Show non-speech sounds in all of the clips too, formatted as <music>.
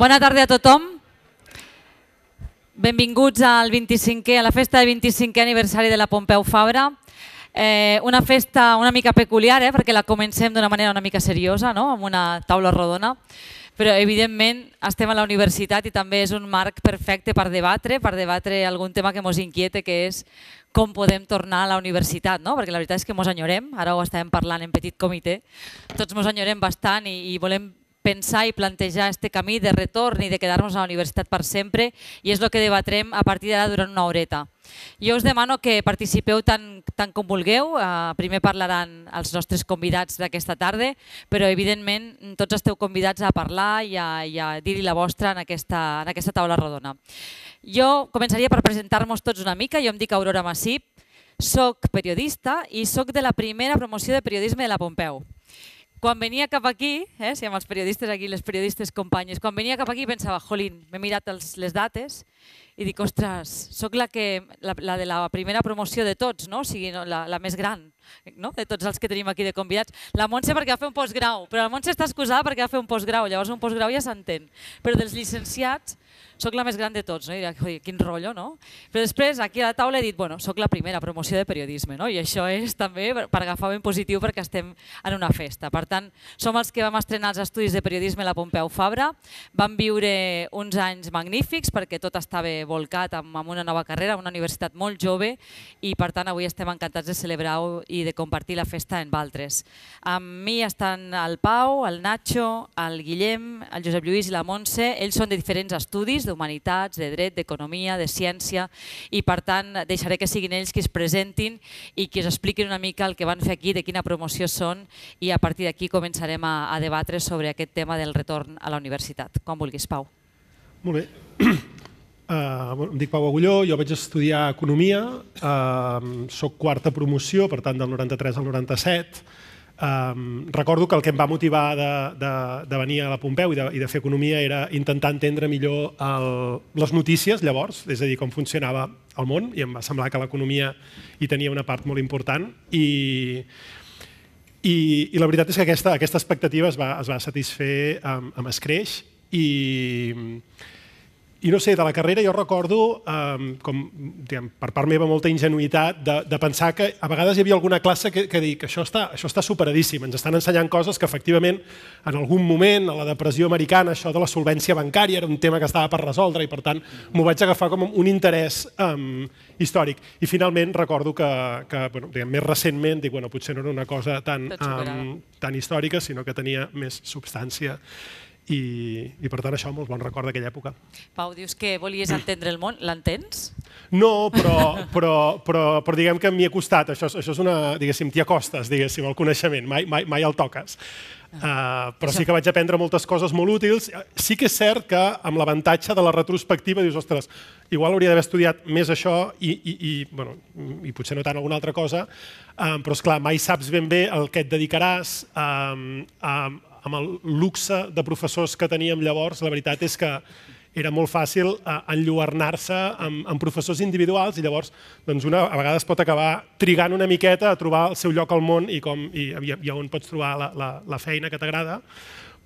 Bona tarda a tothom. Benvinguts al 25è, a la festa del 25è aniversari de la Pompeu Fabra. Eh, una festa una mica peculiar, eh, perquè la comencem d'una manera una mica seriosa, no? amb una taula rodona, però evidentment estem a la universitat i també és un marc perfecte per debatre, per debatre algun tema que ens inquiete, que és com podem tornar a la universitat, no? perquè la veritat és que ens enyorem, ara ho estàvem parlant en petit comitè, tots ens enyorem bastant i, i volem pensar i plantejar aquest camí de retorn i de quedar-nos a la universitat per sempre i és el que debatrem a partir d'ara durant una horeta. Jo us demano que participeu tant, tant com vulgueu. Eh, primer parlaran els nostres convidats d'aquesta tarda, però evidentment tots esteu convidats a parlar i a, i a dir-hi la vostra en aquesta, en aquesta taula redona. Jo començaria per presentar-nos tots una mica. Jo em dic Aurora Massip, soc periodista i soc de la primera promoció de periodisme de la Pompeu quan venia cap aquí, eh, si amb els periodistes aquí, les periodistes companyes, quan venia cap aquí pensava, jolín, m'he mirat els, les dates i dic, ostres, sóc la, que, la, la de la primera promoció de tots, no? o sigui, no, la, la més gran, no? de tots els que tenim aquí de convidats. La Montse perquè va fer un postgrau, però la Montse està excusada perquè va fer un postgrau, llavors un postgrau ja s'entén. Però dels llicenciats, sóc la més gran de tots, no? I oi, quin rotllo, no? Però després aquí a la taula he dit, bueno, sóc la primera promoció de periodisme, no? I això és també per agafar ben positiu perquè estem en una festa. Per tant, som els que vam estrenar els estudis de periodisme a la Pompeu Fabra, vam viure uns anys magnífics perquè tot estava volcat amb, amb una nova carrera, una universitat molt jove i per tant avui estem encantats de celebrar-ho i de compartir la festa en altres. Amb mi estan el Pau, el Nacho, el Guillem, el Josep Lluís i la Montse, ells són de diferents estudis, d'humanitats, de dret, d'economia, de ciència, i per tant deixaré que siguin ells qui es presentin i qui es expliquin una mica el que van fer aquí, de quina promoció són, i a partir d'aquí començarem a, a debatre sobre aquest tema del retorn a la universitat. Com vulguis, Pau. Molt bé. Uh, <clears throat> em dic Pau Agulló, jo vaig estudiar Economia, uh, eh, soc quarta promoció, per tant del 93 al 97, Um, recordo que el que em va motivar de, de, de venir a la Pompeu i de, i de fer economia era intentar entendre millor el, les notícies, llavors, és a dir, com funcionava el món, i em va semblar que l'economia hi tenia una part molt important, i, i, i la veritat és que aquesta, aquesta expectativa es va, es va satisfer amb, amb escreix, i, i no sé, de la carrera jo recordo, eh, com, diguem, per part meva, molta ingenuïtat de, de pensar que a vegades hi havia alguna classe que, que dic que això està, això està superadíssim, ens estan ensenyant coses que efectivament en algun moment a la depressió americana això de la solvència bancària era un tema que estava per resoldre i per tant m'ho vaig agafar com un interès um, eh, històric. I finalment recordo que, que bueno, diguem, més recentment, dic, bueno, potser no era una cosa tan, um, eh, tan històrica, sinó que tenia més substància i, i per tant això amb bon record d'aquella època. Pau, dius que volies entendre el món, l'entens? No, però, però, però, però diguem que m'hi ha costat, això, això és una, diguéssim, t'hi acostes, diguéssim, el coneixement, mai, mai, mai el toques. Uh, però sí que vaig aprendre moltes coses molt útils. Sí que és cert que amb l'avantatge de la retrospectiva dius, ostres, igual hauria d'haver estudiat més això i, i, i, bueno, i potser no tant alguna altra cosa, um, però és clar mai saps ben bé el que et dedicaràs, um, um, amb el luxe de professors que teníem llavors, la veritat és que era molt fàcil eh, enlluernar-se amb, amb professors individuals i llavors doncs una a vegades pot acabar trigant una miqueta a trobar el seu lloc al món i, com, i, i, i on pots trobar la, la, la feina que t'agrada.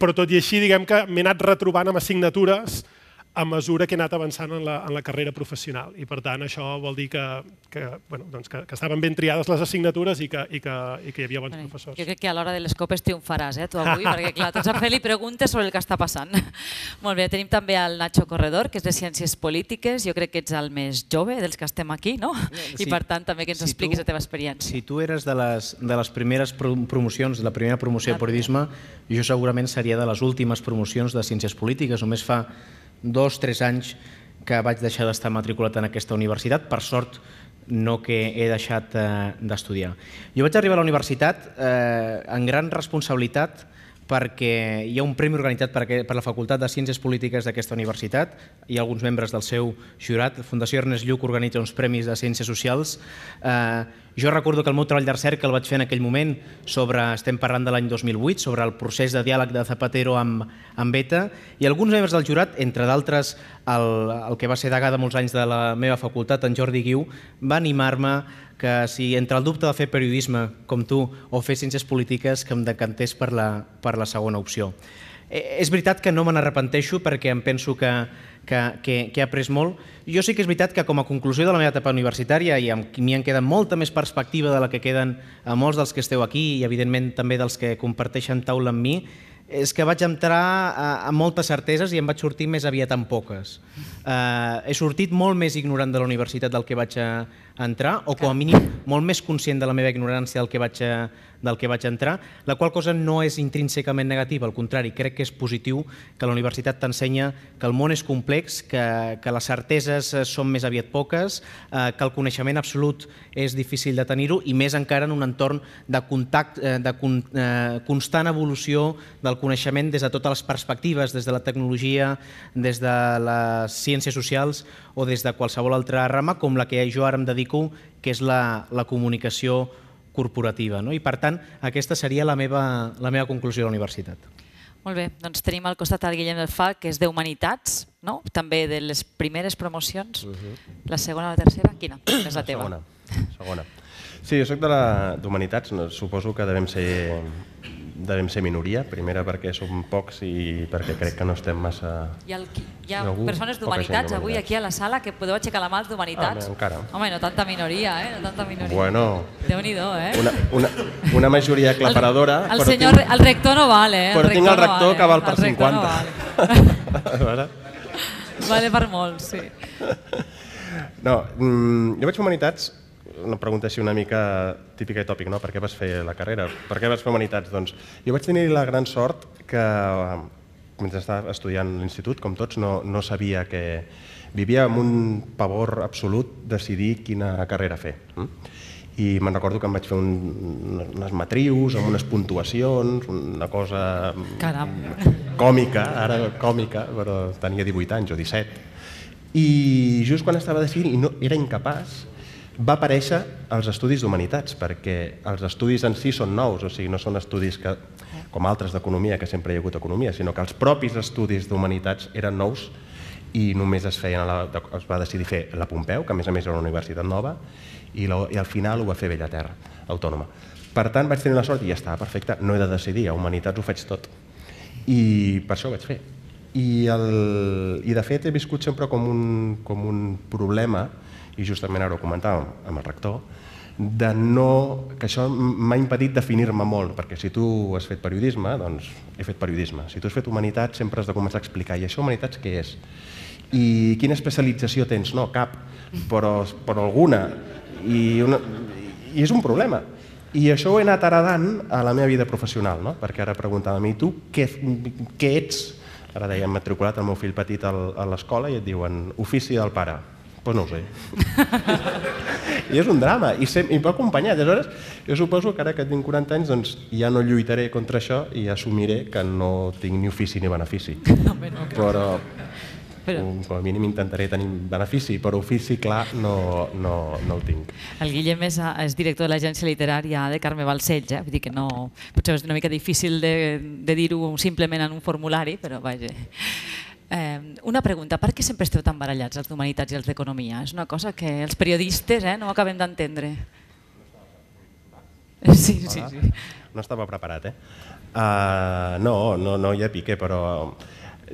Però tot i així, diguem que m'he anat retrobant amb assignatures a mesura que he anat avançant en la, en la carrera professional. I per tant, això vol dir que, que, bueno, doncs que, que estaven ben triades les assignatures i que, i que, i que hi havia bons bueno, professors. Jo crec que a l'hora de les copes triomfaràs, eh, tu avui, <laughs> perquè clar, tots a fer-li preguntes sobre el que està passant. <laughs> Molt bé, tenim també el Nacho Corredor, que és de Ciències Polítiques, jo crec que ets el més jove dels que estem aquí, no? Sí, I per tant, també que ens si expliquis tu, la teva experiència. Si tu eres de les, de les primeres promocions, la primera promoció de periodisme, jo segurament seria de les últimes promocions de Ciències Polítiques, només fa dos, tres anys que vaig deixar d'estar matriculat en aquesta universitat, per sort no que he deixat eh, d'estudiar. Jo vaig arribar a la universitat eh, en gran responsabilitat perquè hi ha un premi organitzat per, per la Facultat de Ciències Polítiques d'aquesta universitat i alguns membres del seu jurat. Fundació Ernest Lluc organitza uns premis de Ciències Socials. Eh, jo recordo que el meu treball de recerca el vaig fer en aquell moment sobre, estem parlant de l'any 2008, sobre el procés de diàleg de Zapatero amb, amb ETA, i alguns membres del jurat, entre d'altres el, el que va ser d'agada de molts anys de la meva facultat, en Jordi Guiu, va animar-me que si entre el dubte de fer periodisme com tu o fer ciències polítiques que em decantés per la, per la segona opció. E, és veritat que no me n'arrepenteixo perquè em penso que que, que, que he après molt. Jo sí que és veritat que com a conclusió de la meva etapa universitària, i m'hi en queda molta més perspectiva de la que queden a eh, molts dels que esteu aquí i evidentment també dels que comparteixen taula amb mi, és que vaig entrar a, eh, a moltes certeses i em vaig sortir més aviat amb poques eh, he sortit molt més ignorant de la universitat del que vaig entrar, o com a mínim molt més conscient de la meva ignorància del que vaig, del que vaig entrar, la qual cosa no és intrínsecament negativa, al contrari, crec que és positiu que la universitat t'ensenya que el món és complex, que, que les certeses eh, són més aviat poques, eh, que el coneixement absolut és difícil de tenir-ho, i més encara en un entorn de, contacte, eh, de eh, constant evolució del coneixement des de totes les perspectives, des de la tecnologia, des de la ciència, ciències socials o des de qualsevol altra rama, com la que jo ara em dedico, que és la, la comunicació corporativa. No? I per tant, aquesta seria la meva, la meva conclusió a la universitat. Molt bé, doncs tenim al costat el Guillem del Fa, que és de Humanitats, no? també de les primeres promocions. Uh mhm. -huh. La segona, o la tercera, quina? <coughs> És la, teva. Segona. segona. Sí, jo soc de la d'Humanitats, no, suposo que devem ser devem ser minoria, primera perquè som pocs i perquè crec que no estem massa... Hi ha, el, hi ha Algú, persones d'humanitats avui aquí a la sala que podeu aixecar la mà als d'humanitats. Ah, encara. Home, no tanta minoria, eh? No tanta minoria. Bueno. déu nhi eh? Una, una, una majoria aclaparadora. El, el, senyor, tinc, el rector no val, eh? El però tinc el rector no eh? que val eh? per 50. No vale. <laughs> vale per molt, sí. No, mm, jo vaig humanitats una pregunta així una mica típica i tòpic, no? Per què vas fer la carrera? Per què vas fer Humanitats? Doncs jo vaig tenir la gran sort que mentre estava estudiant l'institut, com tots, no, no sabia que vivia amb un pavor absolut decidir quina carrera fer. Hm? I me'n recordo que em vaig fer un, unes matrius, amb unes puntuacions, una cosa mm, Caram. còmica, ara còmica, però tenia 18 anys o 17. I just quan estava decidint, i no, era incapaç, va aparèixer els estudis d'humanitats, perquè els estudis en si són nous, o sigui, no són estudis que, com altres d'economia, que sempre hi ha hagut economia, sinó que els propis estudis d'humanitats eren nous i només es, feien a la, es va decidir fer la Pompeu, que a més a més era una universitat nova, i, la, i al final ho va fer Bellaterra, autònoma. Per tant, vaig tenir la sort i ja està, perfecte, no he de decidir, a Humanitats ho faig tot. I per això ho vaig fer. I, el, i de fet he viscut sempre com un, com un problema, i justament ara ho comentàvem amb el rector, de no, que això m'ha impedit definir-me molt, perquè si tu has fet periodisme, doncs he fet periodisme. Si tu has fet humanitats, sempre has de començar a explicar, i això humanitats què és? I quina especialització tens? No, cap, però, però alguna. I, una, I és un problema. I això ho he anat heredant a la meva vida professional, no? perquè ara preguntava a mi, tu què, què ets? Ara deia, hem matriculat el meu fill petit a l'escola i et diuen ofici del pare. Pues no ho sé. I és un drama, i, sem i m'ha acompanyat. Aleshores, jo suposo que ara que tinc 40 anys doncs, ja no lluitaré contra això i assumiré que no tinc ni ofici ni benefici. <laughs> però, però, però... com a mínim intentaré tenir benefici, però ofici clar no, no, no el tinc. El Guillem és, és director de l'agència literària de Carme Balcells, eh? vull dir que no, potser és una mica difícil de, de dir-ho simplement en un formulari, però vaja. Eh, una pregunta, per què sempre esteu tan barallats els d'Humanitats i els d'Economia? És una cosa que els periodistes eh, no acabem d'entendre. <laughs> Sí, sí, sí. Eh? No estava preparat, eh? Uh, no, no, no hi ha pique, però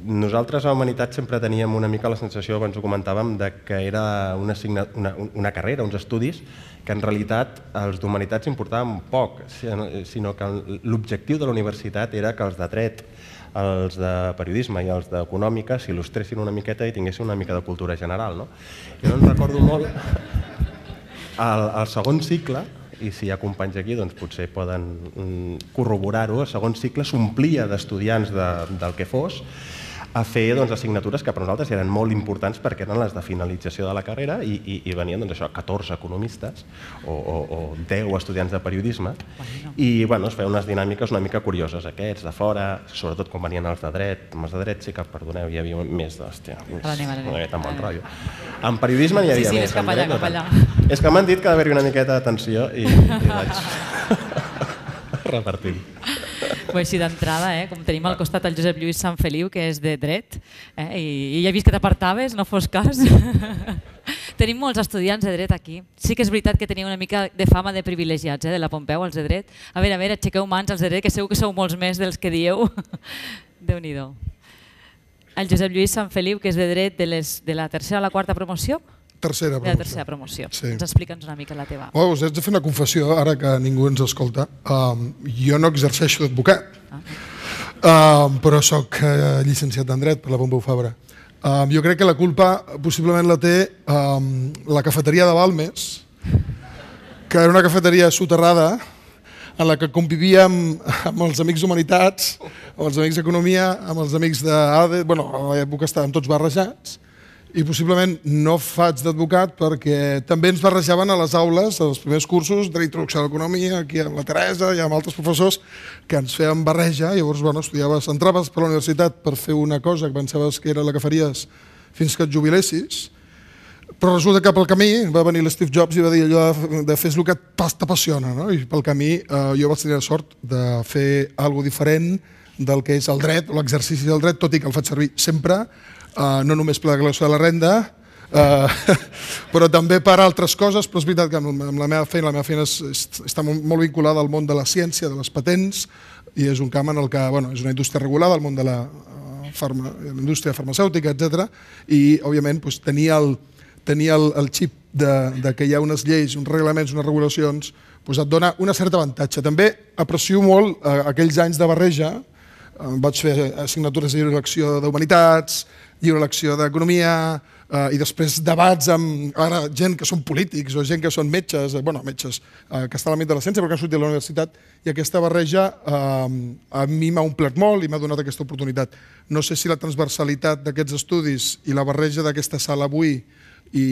nosaltres a Humanitat sempre teníem una mica la sensació, abans ho comentàvem, de que era una, una, una carrera, uns estudis, que en realitat els d'Humanitats importaven poc, sinó que l'objectiu de la universitat era que els de dret els de periodisme i els d'econòmica s'il·lustressin una miqueta i tinguessin una mica de cultura general. No? Jo no en recordo molt el, el segon cicle, i si hi ha companys aquí doncs potser poden mm, corroborar-ho, el segon cicle s'omplia d'estudiants de, del que fos a fer doncs, assignatures que per nosaltres eren molt importants perquè eren les de finalització de la carrera i, i, i venien doncs, això, 14 economistes o, o, o 10 estudiants de periodisme i bueno, es feien unes dinàmiques una mica curioses aquests de fora, sobretot quan venien els de dret, els de dret sí que, perdoneu, hi havia més, d'hòstia, més, una miqueta amb bon rotllo. En periodisme n'hi havia sí, sí, més. Sí, és cap allà, cap allà. És que m'han dit que ha d'haver-hi una miqueta d'atenció i, i vaig <laughs> repartint. Ho així d'entrada, eh? com tenim al costat el Josep Lluís Sant Feliu, que és de dret, eh? I, i ja he vist que t'apartaves, no fos cas. <laughs> tenim molts estudiants de dret aquí. Sí que és veritat que teniu una mica de fama de privilegiats, eh? de la Pompeu, els de dret. A veure, a veure, aixequeu mans els de dret, que segur que sou molts més dels que dieu. <laughs> Déu-n'hi-do. El Josep Lluís Sant Feliu, que és de dret de, les, de la tercera a la quarta promoció, Tercera promoció. La tercera promoció. Sí. Ens explica'ns una mica la teva. Bueno, us haig de fer una confessió, ara que ningú ens escolta. Um, jo no exerceixo d'advocat, ah. um, però sóc eh, llicenciat en dret per la Pompeu Fabra. Um, jo crec que la culpa possiblement la té um, la cafeteria de Balmes, que era una cafeteria soterrada en la que convivíem amb, amb els amics d'humanitats, amb els amics d'economia, amb els amics d'ADE, bueno, a l'època estàvem tots barrejats, i possiblement no faig d'advocat perquè també ens barrejaven a les aules, als primers cursos, d'introducció a l'economia, aquí amb la Teresa i amb altres professors que ens feien barreja, llavors bueno, estudiaves, entraves per la universitat per fer una cosa que pensaves que era la que faries fins que et jubilessis, però resulta que pel camí va venir l'Steve Jobs i va dir allò de, de fes el que t'apassiona, no? i pel camí eh, jo vaig tenir la sort de fer alguna diferent del que és el dret, l'exercici del dret, tot i que el faig servir sempre, eh, no només per la declaració de la renda, eh, <laughs> però també per altres coses, però és veritat que amb, la meva feina, la meva feina està molt vinculada al món de la ciència, de les patents, i és un camp en el que, bueno, és una indústria regulada, el món de la, eh, farma, indústria farmacèutica, etc. i, òbviament, doncs, tenir el, tenir el, el xip de, de que hi ha unes lleis, uns reglaments, unes regulacions, doncs et dona una certa avantatge. També aprecio molt eh, aquells anys de barreja, eh, vaig fer assignatures de direcció d'humanitats, lliure elecció d'economia, eh, i després debats amb ara, gent que són polítics o gent que són metges, eh, bueno, metges eh, que estan a la l'àmbit de la ciència però que han sortit de la universitat, i aquesta barreja eh, a mi m'ha omplert molt i m'ha donat aquesta oportunitat. No sé si la transversalitat d'aquests estudis i la barreja d'aquesta sala avui i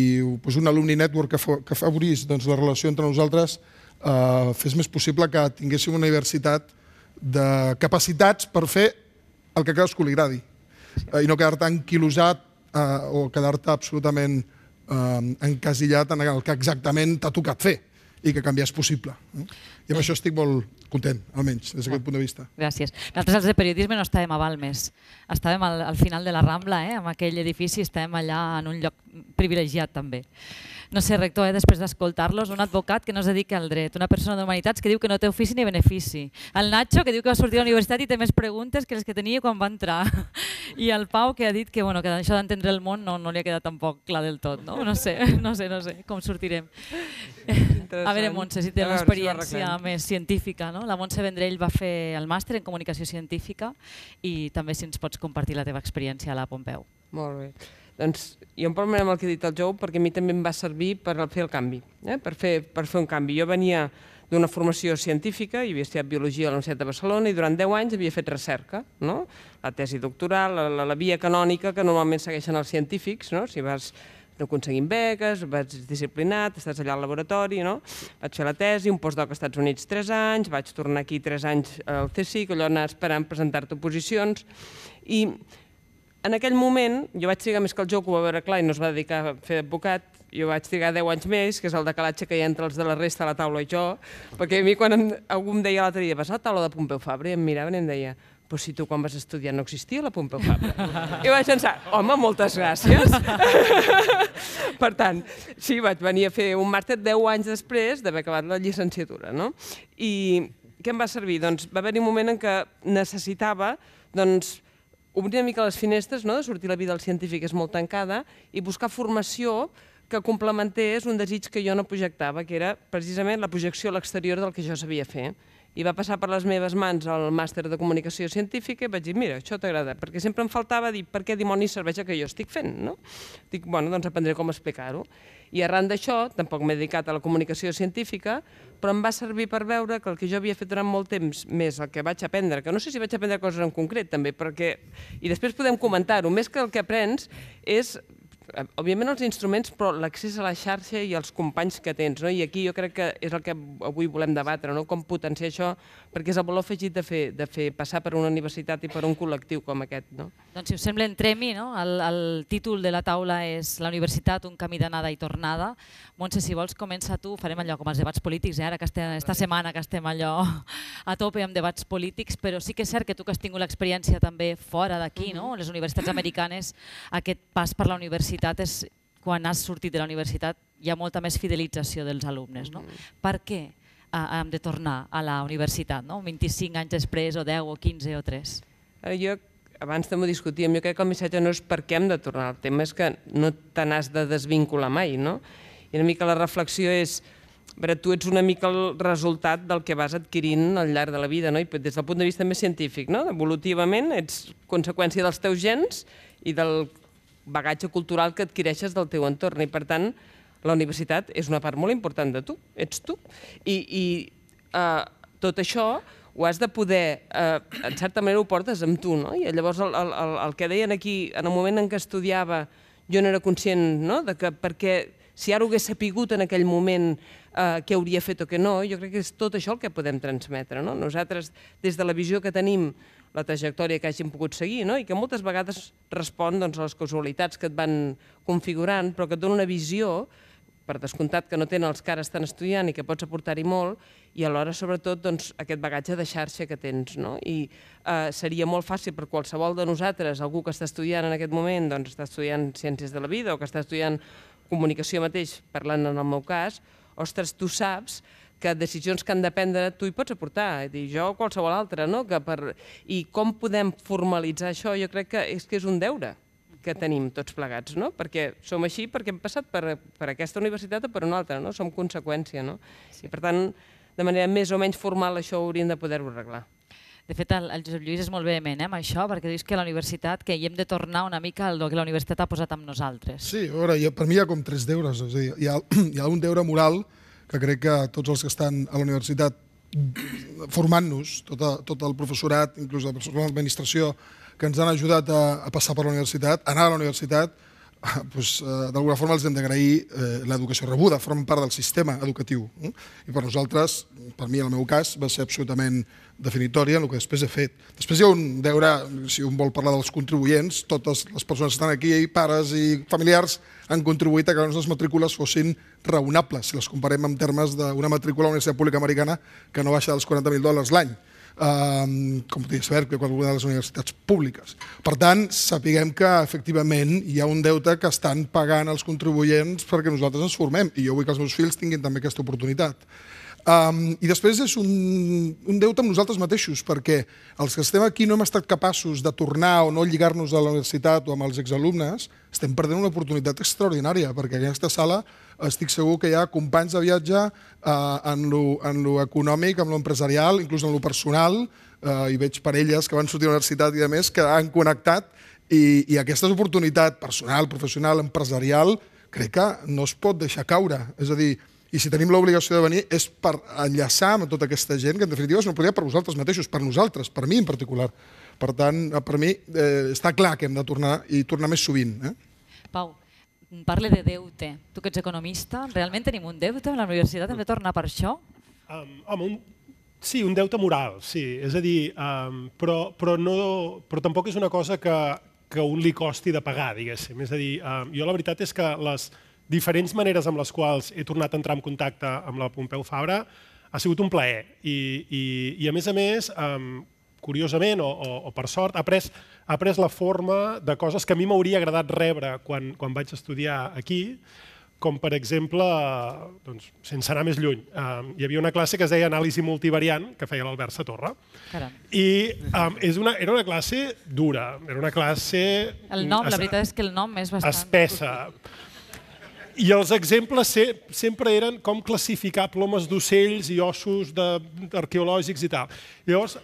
pues, un alumni network que, fa, que doncs, la relació entre nosaltres eh, fes més possible que tinguéssim una universitat de capacitats per fer el que cadascú li agradi eh, i no quedar-te enquilosat eh, o quedar-te absolutament eh, encasillat en el que exactament t'ha tocat fer i que canviar és possible. Eh? I amb això estic molt content, almenys, des d'aquest punt de vista. Gràcies. Nosaltres, els de periodisme, no estàvem a Balmes. Estàvem al, al final de la Rambla, eh? amb aquell edifici, estem allà en un lloc privilegiat, també no sé, rector, eh, després d'escoltar-los, un advocat que no es dedica al dret, una persona d'humanitats que diu que no té ofici ni benefici, el Nacho que diu que va sortir a la universitat i té més preguntes que les que tenia quan va entrar, <laughs> i el Pau que ha dit que, bueno, que això d'entendre el món no, no li ha quedat tampoc clar del tot, no? No sé, <laughs> no sé, no sé com sortirem. A veure, Montse, si té una experiència si més científica, no? La Montse Vendrell va fer el màster en comunicació científica i també si ens pots compartir la teva experiència a la Pompeu. Molt bé. Doncs jo em problema amb el que he dit al jou perquè a mi també em va servir per fer el canvi, eh? per, fer, per fer un canvi. Jo venia d'una formació científica, i havia estudiat Biologia a la Universitat de Barcelona i durant 10 anys havia fet recerca, no? la tesi doctoral, la, la, la via canònica que normalment segueixen els científics, no? si vas no aconseguint beques, vaig disciplinat, estàs allà al laboratori, no? Vaig fer la tesi, un postdoc als Estats Units 3 anys, vaig tornar aquí 3 anys al CSIC, allò anar esperant presentar-te oposicions, i en aquell moment, jo vaig trigar més que el joc, ho va veure clar i no es va dedicar a fer advocat, jo vaig trigar 10 anys més, que és el decalatge que hi ha entre els de la resta a la taula i jo, perquè a mi quan em, algú em deia l'altre dia, vas a la taula de Pompeu Fabra? I em miraven i em deia, però si tu quan vas estudiar no existia la Pompeu Fabra. <laughs> I vaig pensar, home, moltes gràcies. <laughs> per tant, sí, vaig venir a fer un màster 10 anys després d'haver acabat la llicenciatura, no? I què em va servir? Doncs va haver-hi un moment en què necessitava, doncs, obrir una mica les finestres, no? de sortir la vida del científic és molt tancada, i buscar formació que complementés un desig que jo no projectava, que era precisament la projecció a l'exterior del que jo sabia fer. I va passar per les meves mans el màster de comunicació científica i vaig dir, mira, això t'agrada, perquè sempre em faltava dir per què dimonis serveix el que jo estic fent, no? Dic, bueno, doncs aprendré com explicar-ho. I arran d'això, tampoc m'he dedicat a la comunicació científica, però em va servir per veure que el que jo havia fet durant molt temps, més el que vaig aprendre, que no sé si vaig aprendre coses en concret també, perquè... i després podem comentar-ho, més que el que aprens és Eh, òbviament els instruments, però l'accés a la xarxa i els companys que tens, no? i aquí jo crec que és el que avui volem debatre, no? com potenciar això, perquè és el valor afegit de fer, de fer passar per una universitat i per un col·lectiu com aquest. No? Doncs si us sembla, entrem-hi, no? el, el títol de la taula és La universitat, un camí d'anada i tornada. Montse, si vols, comença tu, farem allò com els debats polítics, eh? ara que estem, esta setmana que estem allò a tope amb debats polítics, però sí que és cert que tu que has tingut l'experiència també fora d'aquí, no? les universitats americanes, aquest pas per la universitat universitat és quan has sortit de la universitat hi ha molta més fidelització dels alumnes. No? Mm -hmm. Per què ah, hem de tornar a la universitat, no? 25 anys després, o 10, o 15, o 3? Eh, jo abans també ho discutíem, jo crec que el missatge no és per què hem de tornar, el tema és que no te n'has de desvincular mai, no? I una mica la reflexió és, veure, tu ets una mica el resultat del que vas adquirint al llarg de la vida, no? I des del punt de vista més científic, no? Evolutivament ets conseqüència dels teus gens i del bagatge cultural que adquireixes del teu entorn. I, per tant, la universitat és una part molt important de tu, ets tu. I, i eh, tot això ho has de poder, eh, en certa manera ho portes amb tu, no? I llavors el, el, el, el que deien aquí, en el moment en què estudiava, jo no era conscient no? de que perquè si ara ho hagués sapigut en aquell moment eh, què hauria fet o què no, jo crec que és tot això el que podem transmetre. No? Nosaltres, des de la visió que tenim la trajectòria que hagin pogut seguir, no? i que moltes vegades respon doncs, a les casualitats que et van configurant, però que et dona una visió per descomptat que no tenen els cares tan estan estudiant i que pots aportar-hi molt, i alhora, sobretot, doncs, aquest bagatge de xarxa que tens. No? I eh, seria molt fàcil per qualsevol de nosaltres, algú que està estudiant en aquest moment, doncs està estudiant Ciències de la Vida o que està estudiant Comunicació mateix, parlant en el meu cas, ostres, tu saps que decisions que han de prendre tu hi pots aportar, dir, jo o qualsevol altre, no? Que per... I com podem formalitzar això? Jo crec que és que és un deure que tenim tots plegats, no? Perquè som així perquè hem passat per, per aquesta universitat o per una altra, no? Som conseqüència, no? Sí. I per tant, de manera més o menys formal això hauríem de poder-ho arreglar. De fet, el, el Josep Lluís és molt vehement eh, amb això, perquè dius que la universitat, que hi hem de tornar una mica al que la universitat ha posat amb nosaltres. Sí, a veure, jo, per mi hi ha com tres deures. És a dir, hi, ha, <clears throat> hi ha un deure moral, que crec que tots els que estan a la universitat formant-nos, tot, tot el professorat, inclús el personal de l'administració, que ens han ajudat a, a passar per la universitat, anar a la universitat, doncs, <laughs> d'alguna forma els hem d'agrair eh, l'educació rebuda, formen part del sistema educatiu. Eh? I per nosaltres, per mi, en el meu cas, va ser absolutament definitòria en el que després he fet. Després hi ha un deure, si un vol parlar dels contribuents, totes les persones que estan aquí, pares i familiars, han contribuït a que les nostres matrícules fossin raonables, si les comparem en termes d'una matrícula a la Universitat Pública Americana que no baixa dels 40.000 dòlars l'any eh, com podria saber, que alguna de les universitats públiques. Per tant, sapiguem que efectivament hi ha un deute que estan pagant els contribuents perquè nosaltres ens formem i jo vull que els meus fills tinguin també aquesta oportunitat. Um, I després és un, un deute amb nosaltres mateixos, perquè els que estem aquí no hem estat capaços de tornar o no lligar-nos a la universitat o amb els exalumnes, estem perdent una oportunitat extraordinària, perquè aquesta sala estic segur que hi ha companys de viatge eh, en lo, en lo econòmic, en lo empresarial, inclús en lo personal, eh, i veig parelles que van sortir a la universitat i a més que han connectat i, i aquesta oportunitat personal, professional, empresarial, crec que no es pot deixar caure. És a dir, i si tenim l'obligació de venir és per enllaçar amb tota aquesta gent, que en definitiva és una oportunitat per vosaltres mateixos, per nosaltres, per mi en particular. Per tant, eh, per mi eh, està clar que hem de tornar i tornar més sovint. Eh? Pau, parle de deute. Tu que ets economista, realment tenim un deute amb la universitat? Hem de tornar per això? Um, home, un, sí, un deute moral, sí. És a dir, um, però, però, no, però tampoc és una cosa que, que un li costi de pagar, diguéssim. És a dir, um, jo la veritat és que les diferents maneres amb les quals he tornat a entrar en contacte amb la Pompeu Fabra ha sigut un plaer. I, i, i a més a més, um, curiosament o, o, o per sort, ha pres, ha pres la forma de coses que a mi m'hauria agradat rebre quan, quan vaig estudiar aquí, com per exemple, doncs, sense anar més lluny, um, hi havia una classe que es deia anàlisi multivariant, que feia l'Albert Satorra, i um, és una, era una classe dura, era una classe... El nom, es, la veritat és que el nom és bastant... Espessa. I els exemples sempre eren com classificar plomes d'ocells i ossos de, arqueològics i tal. Llavors,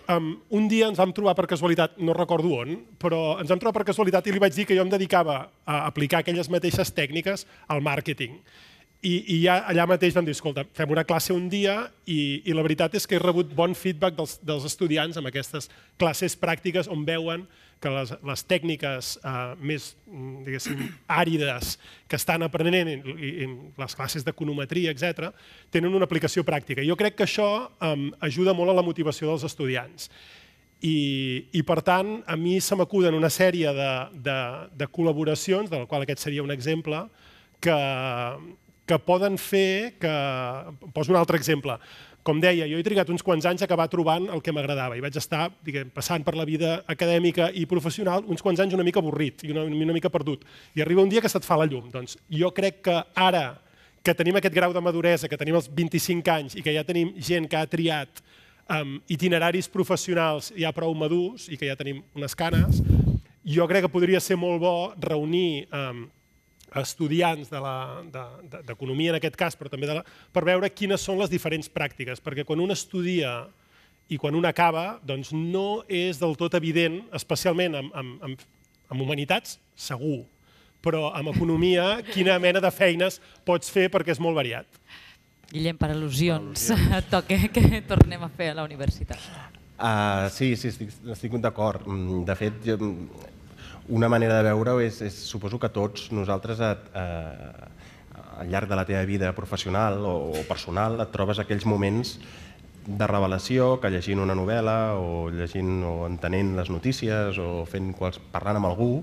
un dia ens vam trobar per casualitat, no recordo on, però ens vam trobar per casualitat i li vaig dir que jo em dedicava a aplicar aquelles mateixes tècniques al màrqueting. I, i ja allà mateix vam dir, escolta, fem una classe un dia i, i la veritat és que he rebut bon feedback dels, dels estudiants amb aquestes classes pràctiques on veuen que les, les tècniques eh, més, mm, àrides que estan aprenent, i, i, les classes d'econometria, etc, tenen una aplicació pràctica. Jo crec que això eh, ajuda molt a la motivació dels estudiants. I, i per tant, a mi se m'acuden una sèrie de, de, de col·laboracions, de la qual aquest seria un exemple, que, que poden fer que... Poso un altre exemple com deia, jo he trigat uns quants anys a acabar trobant el que m'agradava i vaig estar diguem, passant per la vida acadèmica i professional uns quants anys una mica avorrit i una, una mica perdut. I arriba un dia que se't fa la llum. Doncs jo crec que ara que tenim aquest grau de maduresa, que tenim els 25 anys i que ja tenim gent que ha triat um, itineraris professionals ja prou madurs i que ja tenim unes canes, jo crec que podria ser molt bo reunir um, estudiants d'economia, de de, en aquest cas, però també de la, per veure quines són les diferents pràctiques, perquè quan un estudia i quan un acaba, doncs no és del tot evident, especialment amb, amb, amb, amb humanitats, segur, però amb economia, <laughs> quina mena de feines pots fer perquè és molt variat. Guillem, per al·lusions, et toca eh, que tornem a fer a la universitat. Uh, sí, sí, estic, estic d'acord. Mm, de fet, jo, una manera de veure-ho és, és, suposo que tots nosaltres et, eh, al llarg de la teva vida professional o, o personal et trobes aquells moments de revelació que llegint una novel·la o llegint o entenent les notícies o fent quals, parlant amb algú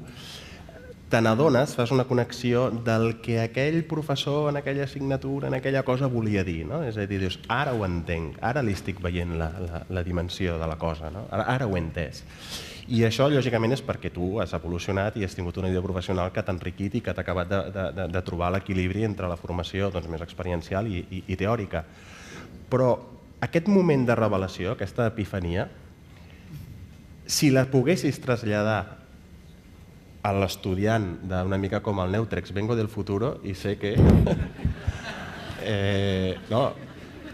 te n'adones, fas una connexió del que aquell professor en aquella assignatura, en aquella cosa volia dir. No? És a dir, dius, ara ho entenc, ara li estic veient la, la, la dimensió de la cosa, no? ara, ara ho he entès. I això, lògicament, és perquè tu has evolucionat i has tingut una idea professional que t'ha enriquit i que t'ha acabat de, de, de, de trobar l'equilibri entre la formació doncs, més experiencial i, i, i teòrica. Però aquest moment de revelació, aquesta epifania, si la poguessis traslladar a l'estudiant d'una mica com el Neutrex, vengo del futuro i sé que... <laughs> eh, no,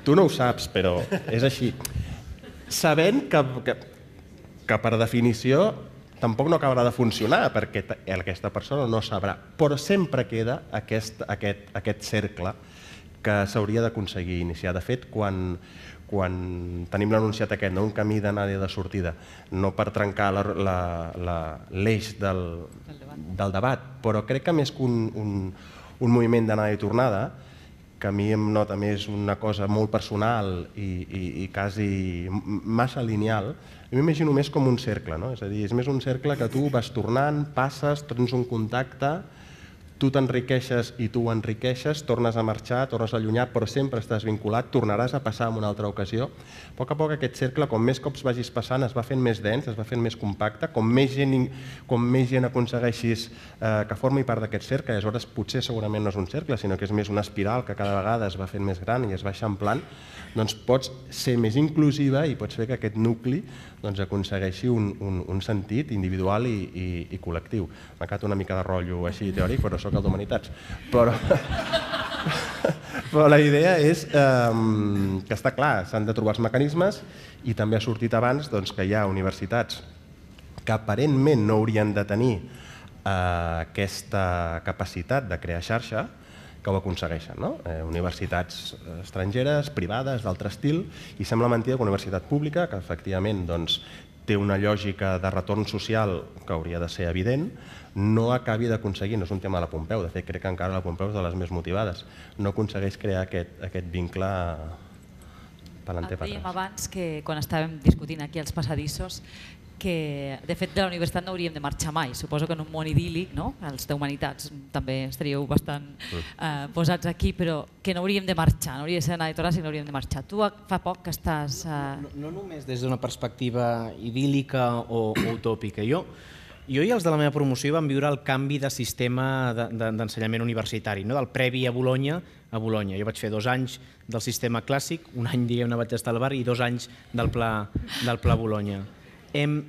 tu no ho saps, però és així. Sabent que, que que per definició tampoc no acabarà de funcionar perquè aquesta persona no sabrà. Però sempre queda aquest, aquest, aquest cercle que s'hauria d'aconseguir iniciar. De fet, quan, quan tenim l'anunciat aquest, no? un camí d'anada i de sortida, no per trencar l'eix del, del, debat. del debat, però crec que més que un, un, un moviment d'anada i tornada, que a mi em nota més una cosa molt personal i, i, i quasi massa lineal, jo m'imagino més com un cercle, no? és a dir, és més un cercle que tu vas tornant, passes, tens un contacte, tu t'enriqueixes i tu ho enriqueixes, tornes a marxar, tornes a allunyar, però sempre estàs vinculat, tornaràs a passar en una altra ocasió. A poc a poc aquest cercle, com més cops vagis passant, es va fent més dens, es va fent més compacte, com més gent, com més gent aconsegueixis eh, que formi part d'aquest cercle, aleshores potser segurament no és un cercle, sinó que és més una espiral que cada vegada es va fent més gran i es va eixamplant, doncs pots ser més inclusiva i pots fer que aquest nucli doncs, aconsegueixi un, un, un sentit individual i, i, i col·lectiu. M'ha quedat una mica de rotllo així teòric, però sóc el d'Humanitats. Però... però la idea és eh, que està clar, s'han de trobar els mecanismes i també ha sortit abans doncs, que hi ha universitats que aparentment no haurien de tenir eh, aquesta capacitat de crear xarxa, que ho aconsegueixen. No? Eh, universitats eh, estrangeres, privades, d'altre estil, i sembla mentida que una universitat pública, que efectivament doncs, té una lògica de retorn social que hauria de ser evident, no acabi d'aconseguir, no és un tema de la Pompeu, de fet crec que encara la Pompeu és de les més motivades, no aconsegueix crear aquest, aquest vincle per l'antepassat. Dèiem abans que quan estàvem discutint aquí els passadissos que de fet de la universitat no hauríem de marxar mai, suposo que en un món idíl·lic, no? els de Humanitats també estaríeu bastant eh, posats aquí, però que no hauríem de marxar, no hauria de ser anar de tornar, si no hauríem de marxar. Tu fa poc que estàs... Eh... No, no, no només des d'una perspectiva idíl·lica o, o utòpica, jo jo i els de la meva promoció vam viure el canvi de sistema d'ensenyament de, universitari, no? del previ a Bologna a Bologna. Jo vaig fer dos anys del sistema clàssic, un any diguem vaig estar al bar i dos anys del pla, del pla Bologna. Em,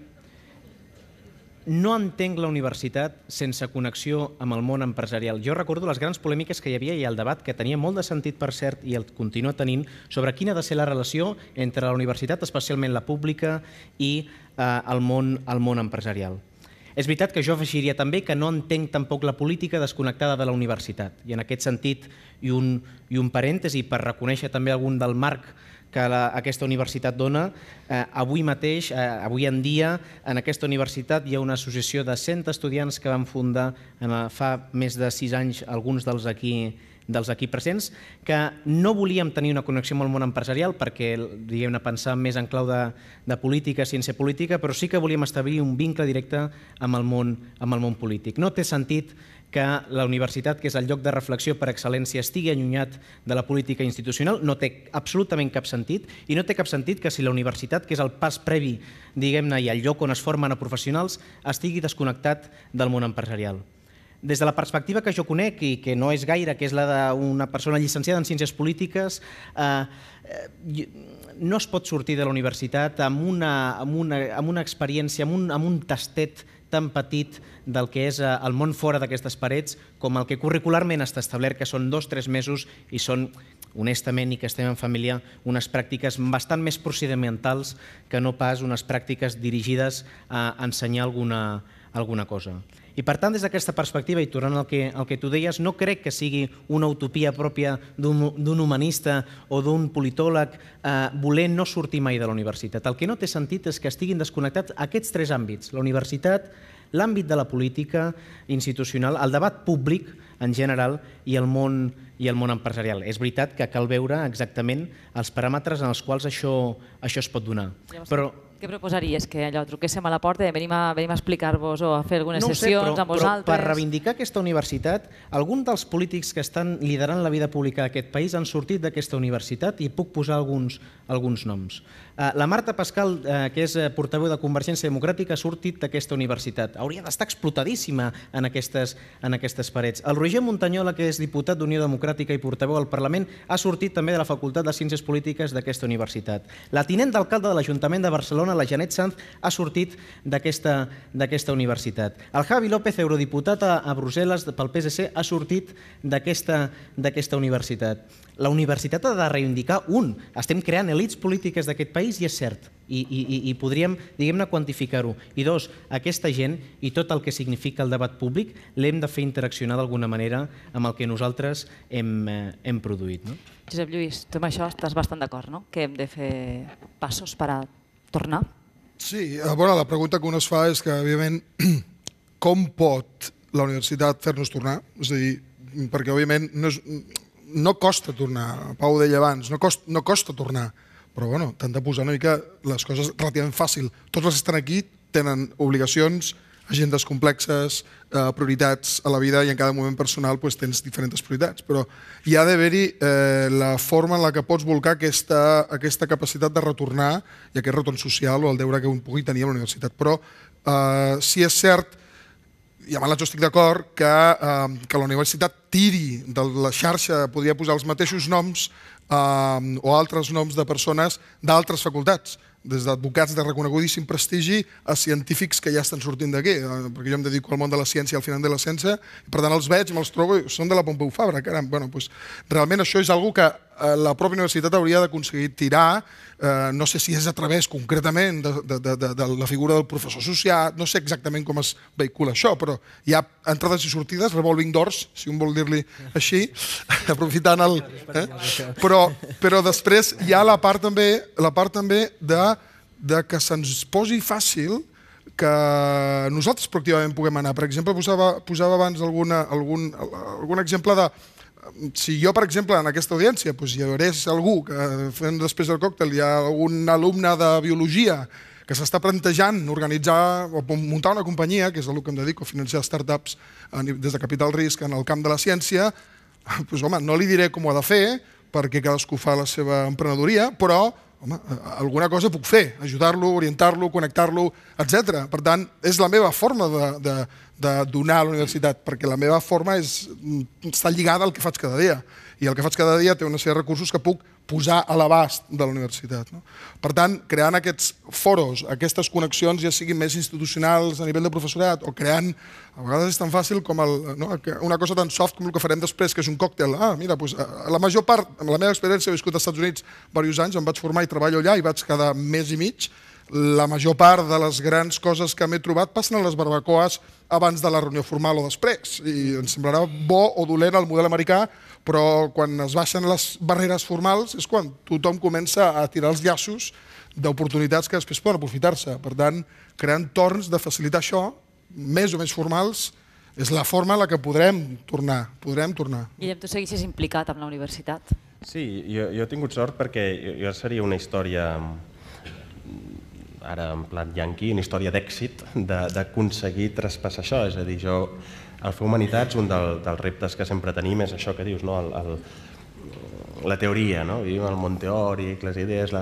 no entenc la universitat sense connexió amb el món empresarial. Jo recordo les grans polèmiques que hi havia i el debat que tenia molt de sentit, per cert, i el continua tenint, sobre quina ha de ser la relació entre la universitat, especialment la pública, i eh, el, món, el món empresarial. És veritat que jo afegiria també que no entenc tampoc la política desconnectada de la universitat. I en aquest sentit, i un, i un parèntesi per reconèixer també algun del marc que la, aquesta universitat dona. Eh, avui mateix, eh, avui en dia, en aquesta universitat hi ha una associació de 100 estudiants que van fundar en, fa més de 6 anys alguns dels aquí dels aquí presents, que no volíem tenir una connexió amb el món empresarial perquè diguem-ne pensar més en clau de, de política, ciència política, però sí que volíem establir un vincle directe amb el món, amb el món polític. No té sentit que la universitat, que és el lloc de reflexió per excel·lència, estigui allunyat de la política institucional, no té absolutament cap sentit, i no té cap sentit que si la universitat, que és el pas previ, diguem-ne, i el lloc on es formen a professionals, estigui desconnectat del món empresarial. Des de la perspectiva que jo conec, i que no és gaire, que és la d'una persona llicenciada en Ciències Polítiques, eh, eh no es pot sortir de la universitat amb una, amb una, amb una experiència, amb un, amb un tastet tan petit del que és eh, el món fora d'aquestes parets com el que curricularment està establert, que són dos o tres mesos i són honestament, i que estem en família, unes pràctiques bastant més procedimentals que no pas unes pràctiques dirigides a ensenyar alguna, alguna cosa. I per tant, des d'aquesta perspectiva, i tornant al que, al que tu deies, no crec que sigui una utopia pròpia d'un humanista o d'un politòleg eh, voler no sortir mai de la universitat. El que no té sentit és que estiguin desconnectats aquests tres àmbits, la universitat, l'àmbit de la política institucional, el debat públic en general i el món i el món empresarial. És veritat que cal veure exactament els paràmetres en els quals això, això es pot donar. Però, què proposaries? Que allò, truquéssim a la porta i venim a, venim a explicar-vos o a fer algunes no sessions però, amb vosaltres? Però per reivindicar aquesta universitat, algun dels polítics que estan liderant la vida pública d'aquest país han sortit d'aquesta universitat i puc posar alguns, alguns noms. Eh, la Marta Pascal, eh, que és eh, portaveu de Convergència Democràtica, ha sortit d'aquesta universitat. Hauria d'estar explotadíssima en aquestes, en aquestes parets. El Roger Montanyola, que és diputat d'Unió Democràtica i portaveu al Parlament, ha sortit també de la Facultat de Ciències Polítiques d'aquesta universitat. La tinent d'alcalde de l'Ajuntament de Barcelona, la Janet Sanz, ha sortit d'aquesta universitat. El Javi López, eurodiputat a, a Brussel·les pel PSC, ha sortit d'aquesta universitat. La universitat ha de reivindicar un. Estem creant elites polítiques d'aquest país i és cert. I, i, i podríem, diguem-ne, quantificar-ho. I dos, aquesta gent i tot el que significa el debat públic l'hem de fer interaccionar d'alguna manera amb el que nosaltres hem, eh, hem produït. No? Josep Lluís, tu amb això estàs bastant d'acord, no? Que hem de fer passos per a tornar? Sí, eh, bueno, la pregunta que un es fa és que, òbviament, <clears throat> com pot la universitat fer-nos tornar? És a dir, perquè, òbviament, no és, no costa tornar, Pau deia abans, no, costa, no costa tornar, però bueno, t'han de posar una mica les coses relativament fàcil. Tots els que estan aquí tenen obligacions, agendes complexes, eh, prioritats a la vida i en cada moment personal pues, tens diferents prioritats. Però hi ha d'haver-hi eh, la forma en la que pots volcar aquesta, aquesta capacitat de retornar i aquest retorn social o el deure que un pugui tenir a la universitat. Però eh, si és cert i amb jo estic d'acord que, eh, que la universitat tiri de la xarxa, podria posar els mateixos noms eh, o altres noms de persones d'altres facultats, des d'advocats de reconegudíssim prestigi a científics que ja estan sortint d'aquí, eh, perquè jo em dedico al món de la ciència al final de la ciència, per tant els veig, me'ls trobo, són de la Pompeu Fabra, caram, bueno, doncs, realment això és una que Eh, la pròpia universitat hauria d'aconseguir tirar, eh, no sé si és a través concretament de, de, de, de la figura del professor associat, no sé exactament com es vehicula això, però hi ha entrades i sortides, revolving doors, si un vol dir-li així, <laughs> aprofitant el... Eh? Però, però després hi ha la part també, la part també de, de que se'ns posi fàcil que nosaltres proactivament puguem anar. Per exemple, posava, posava abans alguna, algun, algun exemple de, si jo, per exemple, en aquesta audiència doncs hi hagués algú que fent després del còctel hi ha algun alumne de biologia que s'està plantejant organitzar o muntar una companyia, que és el que em dedico a financiar startups des de capital risc en el camp de la ciència, doncs, home, no li diré com ho ha de fer, perquè cadascú fa la seva emprenedoria, però home, alguna cosa puc fer, ajudar-lo, orientar-lo, connectar-lo, etc. Per tant, és la meva forma de, de, de donar a la universitat, perquè la meva forma és, mm, està lligada al que faig cada dia i el que faig cada dia té una sèrie de recursos que puc posar a l'abast de la universitat. No? Per tant, creant aquests foros, aquestes connexions, ja siguin més institucionals a nivell de professorat, o creant, a vegades és tan fàcil com el, no? una cosa tan soft com el que farem després, que és un còctel. Ah, mira, doncs, la major part, amb la meva experiència, he viscut als Estats Units diversos anys, em vaig formar i treballo allà, i vaig cada mes i mig, la major part de les grans coses que m'he trobat passen a les barbacoes abans de la reunió formal o després. I em semblarà bo o dolent el model americà, però quan es baixen les barreres formals és quan tothom comença a tirar els llaços d'oportunitats que després poden aprofitar-se. Per tant, creant torns de facilitar això, més o més formals, és la forma en la que podrem tornar. Podrem tornar. Guillem, tu seguissis implicat amb la universitat? Sí, jo, jo he tingut sort perquè jo seria una història ara en plan yanqui, una història d'èxit d'aconseguir traspassar això. És a dir, jo al Fer Humanitats, un del, dels reptes que sempre tenim és això que dius, no? el, el, la teoria, no? vivim el món teòric, les idees,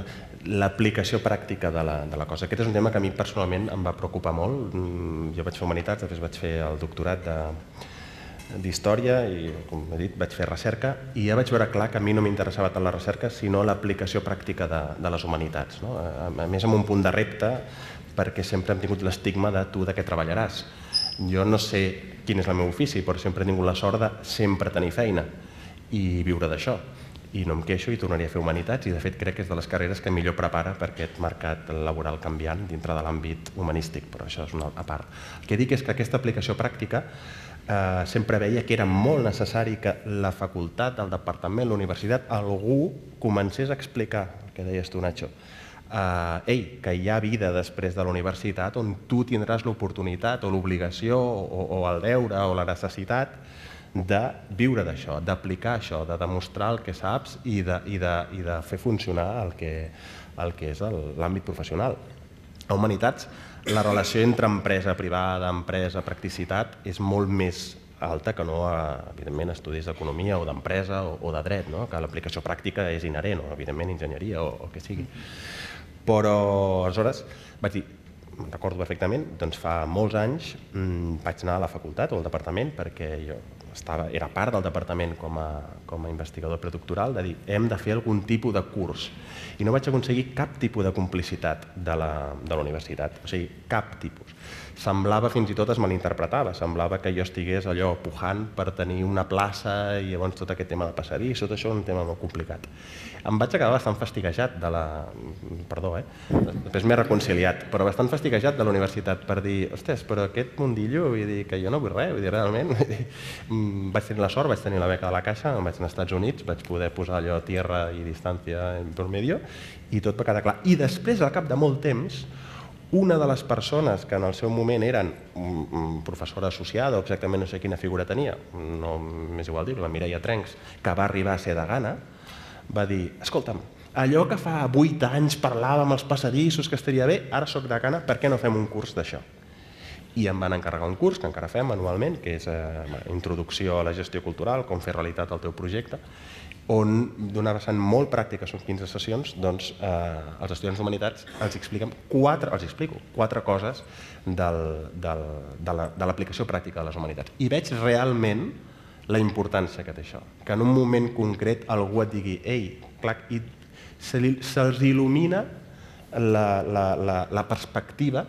l'aplicació la, pràctica de la, de la cosa. Aquest és un tema que a mi personalment em va preocupar molt. Mm, jo vaig fer Humanitats, després vaig fer el doctorat de, d'història i, com he dit, vaig fer recerca i ja vaig veure clar que a mi no m'interessava tant la recerca sinó l'aplicació pràctica de, de les humanitats. No? A, a més, amb un punt de repte perquè sempre hem tingut l'estigma de tu de què treballaràs. Jo no sé quin és el meu ofici, però sempre he tingut la sort de sempre tenir feina i viure d'això. I no em queixo i tornaria a fer humanitats i de fet crec que és de les carreres que millor prepara per aquest mercat laboral canviant dintre de l'àmbit humanístic, però això és una a part. El que dic és que aquesta aplicació pràctica eh, sempre veia que era molt necessari que la facultat, el departament, la universitat, algú comencés a explicar el que deies tu, Nacho, eh, ei, que hi ha vida després de la universitat on tu tindràs l'oportunitat o l'obligació o, o el deure o la necessitat de viure d'això, d'aplicar això, de demostrar el que saps i de, i de, i de fer funcionar el que, el que és l'àmbit professional. A Humanitats, la relació entre empresa privada, empresa, practicitat, és molt més alta que no, a, evidentment, estudis d'economia o d'empresa o, o de dret, no? que l'aplicació pràctica és inherent, o evidentment enginyeria o, o que sigui. Mm però aleshores vaig dir, recordo perfectament, doncs fa molts anys mm, vaig anar a la facultat o al departament perquè jo estava, era part del departament com a, com a investigador predoctoral, de dir, hem de fer algun tipus de curs. I no vaig aconseguir cap tipus de complicitat de la, de la universitat, o sigui, cap tipus. Semblava, fins i tot es malinterpretava, semblava que jo estigués allò pujant per tenir una plaça i llavors tot aquest tema de passadís, tot això és un tema molt complicat em vaig acabar bastant fastiguejat de la... Perdó, eh? Després m'he reconciliat, però bastant fastiguejat de la universitat per dir, hostes, però aquest mundillo, vull dir que jo no vull res, vull dir, realment, vull dir, mm, vaig tenir la sort, vaig tenir la beca de la Caixa, em vaig anar als Estats Units, vaig poder posar allò tierra i distància en promedio, i tot va quedar clar. I després, al cap de molt temps, una de les persones que en el seu moment eren mm, mm, professora associada, o exactament no sé quina figura tenia, no m'és igual dir-ho, la Mireia Trencs, que va arribar a ser gana, va dir, escolta'm, allò que fa vuit anys parlàvem els passadissos que estaria bé, ara sóc de cana, per què no fem un curs d'això? I em van encarregar un curs que encara fem anualment, que és eh, Introducció a la gestió cultural, com fer realitat el teu projecte, on d'una vessant molt pràctica, són 15 sessions, doncs eh, els estudiants d'humanitats els expliquen quatre, els explico quatre coses del, del, de l'aplicació la, de pràctica de les humanitats. I veig realment eh, la importància que té això. Que en un moment concret algú et digui ei, clac, i se'ls se il·lumina la, la, la, la perspectiva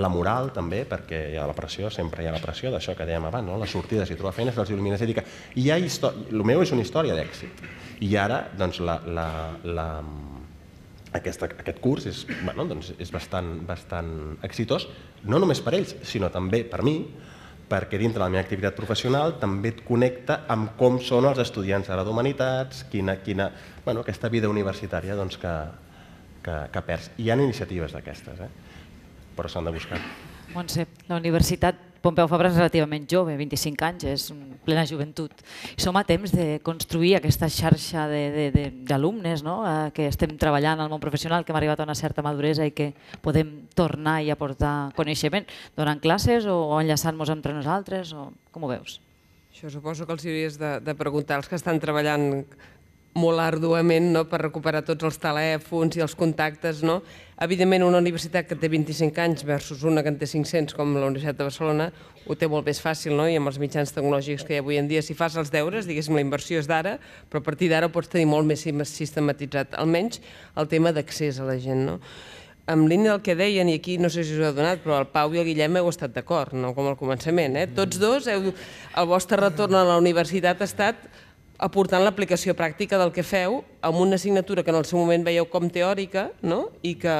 la moral també, perquè hi ha la pressió, sempre hi ha la pressió d'això que dèiem abans, no? les sortides i trobar feines, se'ls il·lumina, és a dir que hi ha història, el meu és una història d'èxit i ara doncs, la, la, la, aquesta, aquest curs és, bueno, doncs, és bastant, bastant exitós, no només per ells, sinó també per mi, perquè dintre de la meva activitat professional també et connecta amb com són els estudiants ara d'Humanitats, quina, quina, bueno, aquesta vida universitària doncs, que, que, que perds. Hi ha iniciatives d'aquestes, eh? però s'han de buscar. Montse, la universitat Pompeu Fabra és relativament jove, 25 anys, és plena joventut. Som a temps de construir aquesta xarxa d'alumnes no? Eh, que estem treballant al món professional, que hem arribat a una certa maduresa i que podem tornar i aportar coneixement, donant classes o, enllaçant-nos entre nosaltres, o com ho veus? Això suposo que els hauries de, de preguntar als que estan treballant molt arduament no, per recuperar tots els telèfons i els contactes. No? Evidentment, una universitat que té 25 anys versus una que en té 500, com la Universitat de Barcelona, ho té molt més fàcil, no? i amb els mitjans tecnològics que hi ha avui en dia, si fas els deures, diguéssim, la inversió és d'ara, però a partir d'ara pots tenir molt més sistematitzat, almenys el tema d'accés a la gent. No? en línia del que deien, i aquí no sé si us ho heu donat, però el Pau i el Guillem heu estat d'acord, no com al començament. Eh? Tots dos, heu, el vostre retorn a la universitat ha estat aportant l'aplicació pràctica del que feu amb una assignatura que en el seu moment veieu com teòrica no? i que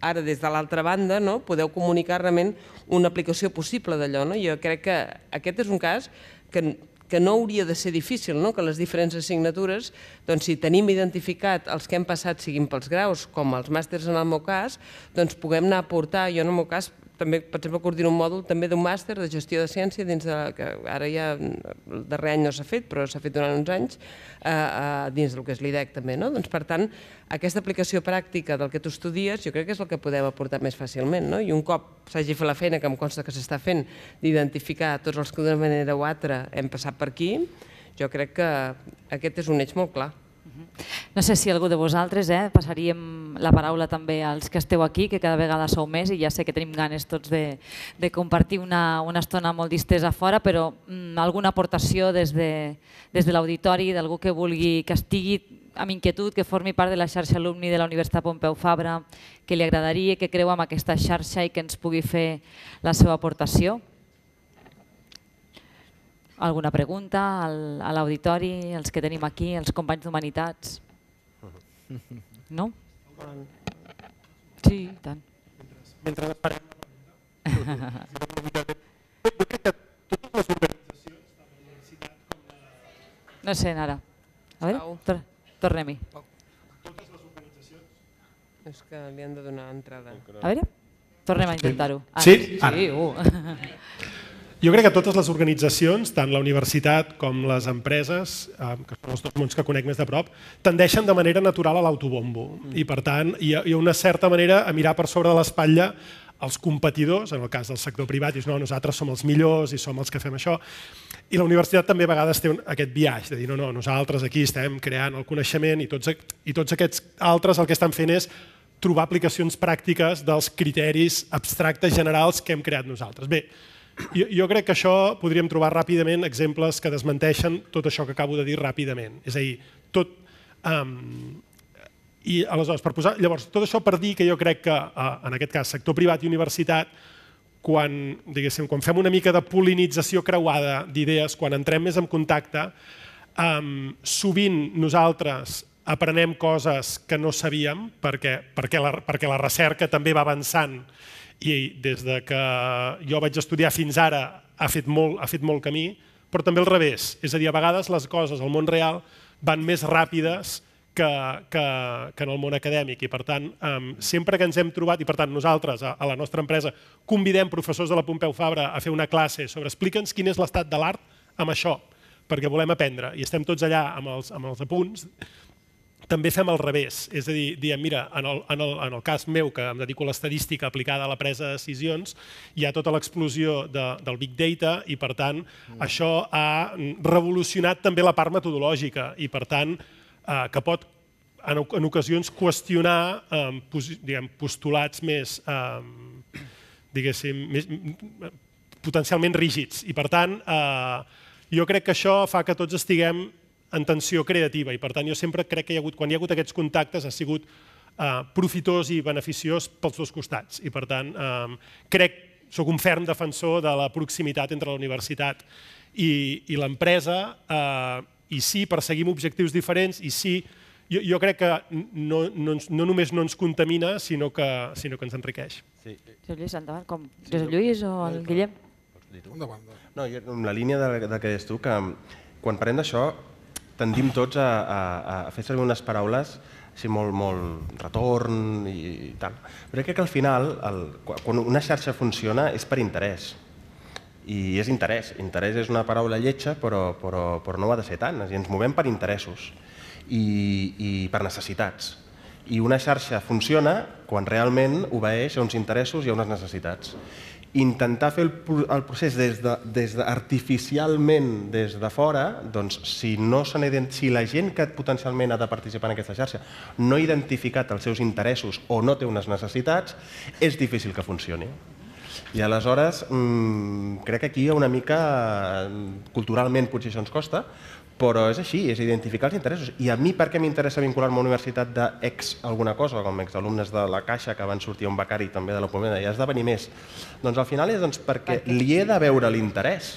ara des de l'altra banda no? podeu comunicar realment una aplicació possible d'allò. No? Jo crec que aquest és un cas que, que no hauria de ser difícil, no? que les diferents assignatures, doncs, si tenim identificat els que hem passat siguin pels graus com els màsters en el meu cas, doncs puguem anar a aportar, jo en el meu cas també, per exemple, coordino un mòdul també d'un màster de gestió de ciència dins de, que ara ja el darrer any no s'ha fet, però s'ha fet durant uns anys, eh, eh, dins del que és l'IDEC també. No? Doncs, per tant, aquesta aplicació pràctica del que tu estudies jo crec que és el que podem aportar més fàcilment. No? I un cop s'hagi fet la feina, que em consta que s'està fent, d'identificar tots els que d'una manera o altra hem passat per aquí, jo crec que aquest és un eix molt clar. No sé si algú de vosaltres, eh, passaríem la paraula també als que esteu aquí, que cada vegada sou més i ja sé que tenim ganes tots de, de compartir una, una estona molt distesa fora, però mm, alguna aportació des de, des de l'auditori, d'algú que vulgui, que estigui amb inquietud, que formi part de la xarxa alumni de la Universitat Pompeu Fabra, que li agradaria, que creu en aquesta xarxa i que ens pugui fer la seva aportació alguna pregunta al, a l'auditori, els que tenim aquí, els companys d'Humanitats? <laughs> No? Sí, tant. Mentre esperem la pregunta. totes les organitzacions, la com la... No sé, ara. A veure, tor tornem-hi. Totes les organitzacions... És que li han de donar entrada. A veure, tornem a intentar-ho. sí? Ah, sí? Ara. Ah. Sí, uh. <laughs> Jo crec que totes les organitzacions, tant la universitat com les empreses, eh, que són els dos mons que conec més de prop, tendeixen de manera natural a l'autobombo mm. i per tant hi ha, hi una certa manera a mirar per sobre de l'espatlla els competidors, en el cas del sector privat, dius no, nosaltres som els millors i som els que fem això. I la universitat també a vegades té aquest viatge de dir no, no, nosaltres aquí estem creant el coneixement i tots, i tots aquests altres el que estan fent és trobar aplicacions pràctiques dels criteris abstractes generals que hem creat nosaltres. Bé, jo, jo crec que això podríem trobar ràpidament exemples que desmenteixen tot això que acabo de dir ràpidament. És a dir, tot... Um, i aleshores, per posar, llavors, tot això per dir que jo crec que, uh, en aquest cas, sector privat i universitat, quan, diguéssim, quan fem una mica de polinització creuada d'idees, quan entrem més en contacte, um, sovint nosaltres aprenem coses que no sabíem perquè, perquè, la, perquè la recerca també va avançant i des de que jo vaig estudiar fins ara ha fet molt, ha fet molt camí, però també al revés. És a dir, a vegades les coses al món real van més ràpides que, que, que en el món acadèmic i per tant, eh, sempre que ens hem trobat i per tant nosaltres a, a la nostra empresa convidem professors de la Pompeu Fabra a fer una classe sobre explica'ns quin és l'estat de l'art amb això, perquè volem aprendre i estem tots allà amb els, amb els apunts també fem al revés. És a dir, diem, mira, en el, en el, en el cas meu, que em dedico a l'estadística aplicada a la presa de decisions, hi ha tota l'explosió de, del Big Data i, per tant, mm. això ha revolucionat també la part metodològica i, per tant, eh, que pot en, en ocasions qüestionar eh, pos, diguem, postulats més, eh, diguéssim, més, potencialment rígids. I, per tant, eh, jo crec que això fa que tots estiguem en tensió creativa i per tant jo sempre crec que hi ha hagut, quan hi ha hagut aquests contactes ha sigut eh, profitós i beneficiós pels dos costats i per tant eh, crec, sóc un ferm defensor de la proximitat entre la universitat i, i l'empresa eh, i sí, perseguim objectius diferents i sí, jo, jo crec que no, no, ens, no només no ens contamina, sinó que, sinó que ens enriqueix. Sí. Josep Lluís, endavant, com Josep Lluís o el Guillem? Doncs. No, jo, en la línia de, de que deies tu, que quan parlem d'això, tendim tots a, a, a fer servir unes paraules així molt, molt retorn i, i tal. Però crec que al final, el, quan una xarxa funciona és per interès. I és interès. Interès és una paraula lletja, però, però, però no ho ha de ser tant. Dir, ens movem per interessos i, i per necessitats. I una xarxa funciona quan realment obeeix a uns interessos i a unes necessitats intentar fer el, el procés des de, des de artificialment des de fora, doncs, si, no la gent que potencialment ha de participar en aquesta xarxa no ha identificat els seus interessos o no té unes necessitats, és difícil que funcioni. I aleshores, mmm, crec que aquí hi ha una mica, mm, culturalment potser això ens costa, però és així, és identificar els interessos. I a mi per què m'interessa vincular-me a una universitat d'ex alguna cosa, com exalumnes de la Caixa que van sortir un becari també de la Pomeda i venir més? Doncs al final és doncs, perquè li he de veure l'interès.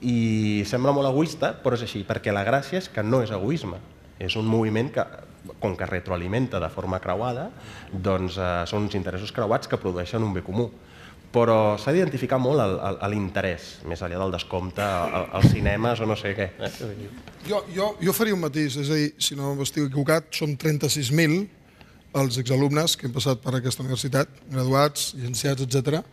I sembla molt egoista, però és així, perquè la gràcia és que no és egoisme. És un moviment que, com que retroalimenta de forma creuada, doncs eh, són uns interessos creuats que produeixen un bé comú però s'ha d'identificar molt l'interès, més allà del descompte, als cinemes o no sé què. Eh? Jo, jo, jo faria un matís, és a dir, si no m'estic equivocat, som 36.000 els exalumnes que hem passat per aquesta universitat, graduats, llenciats, etc.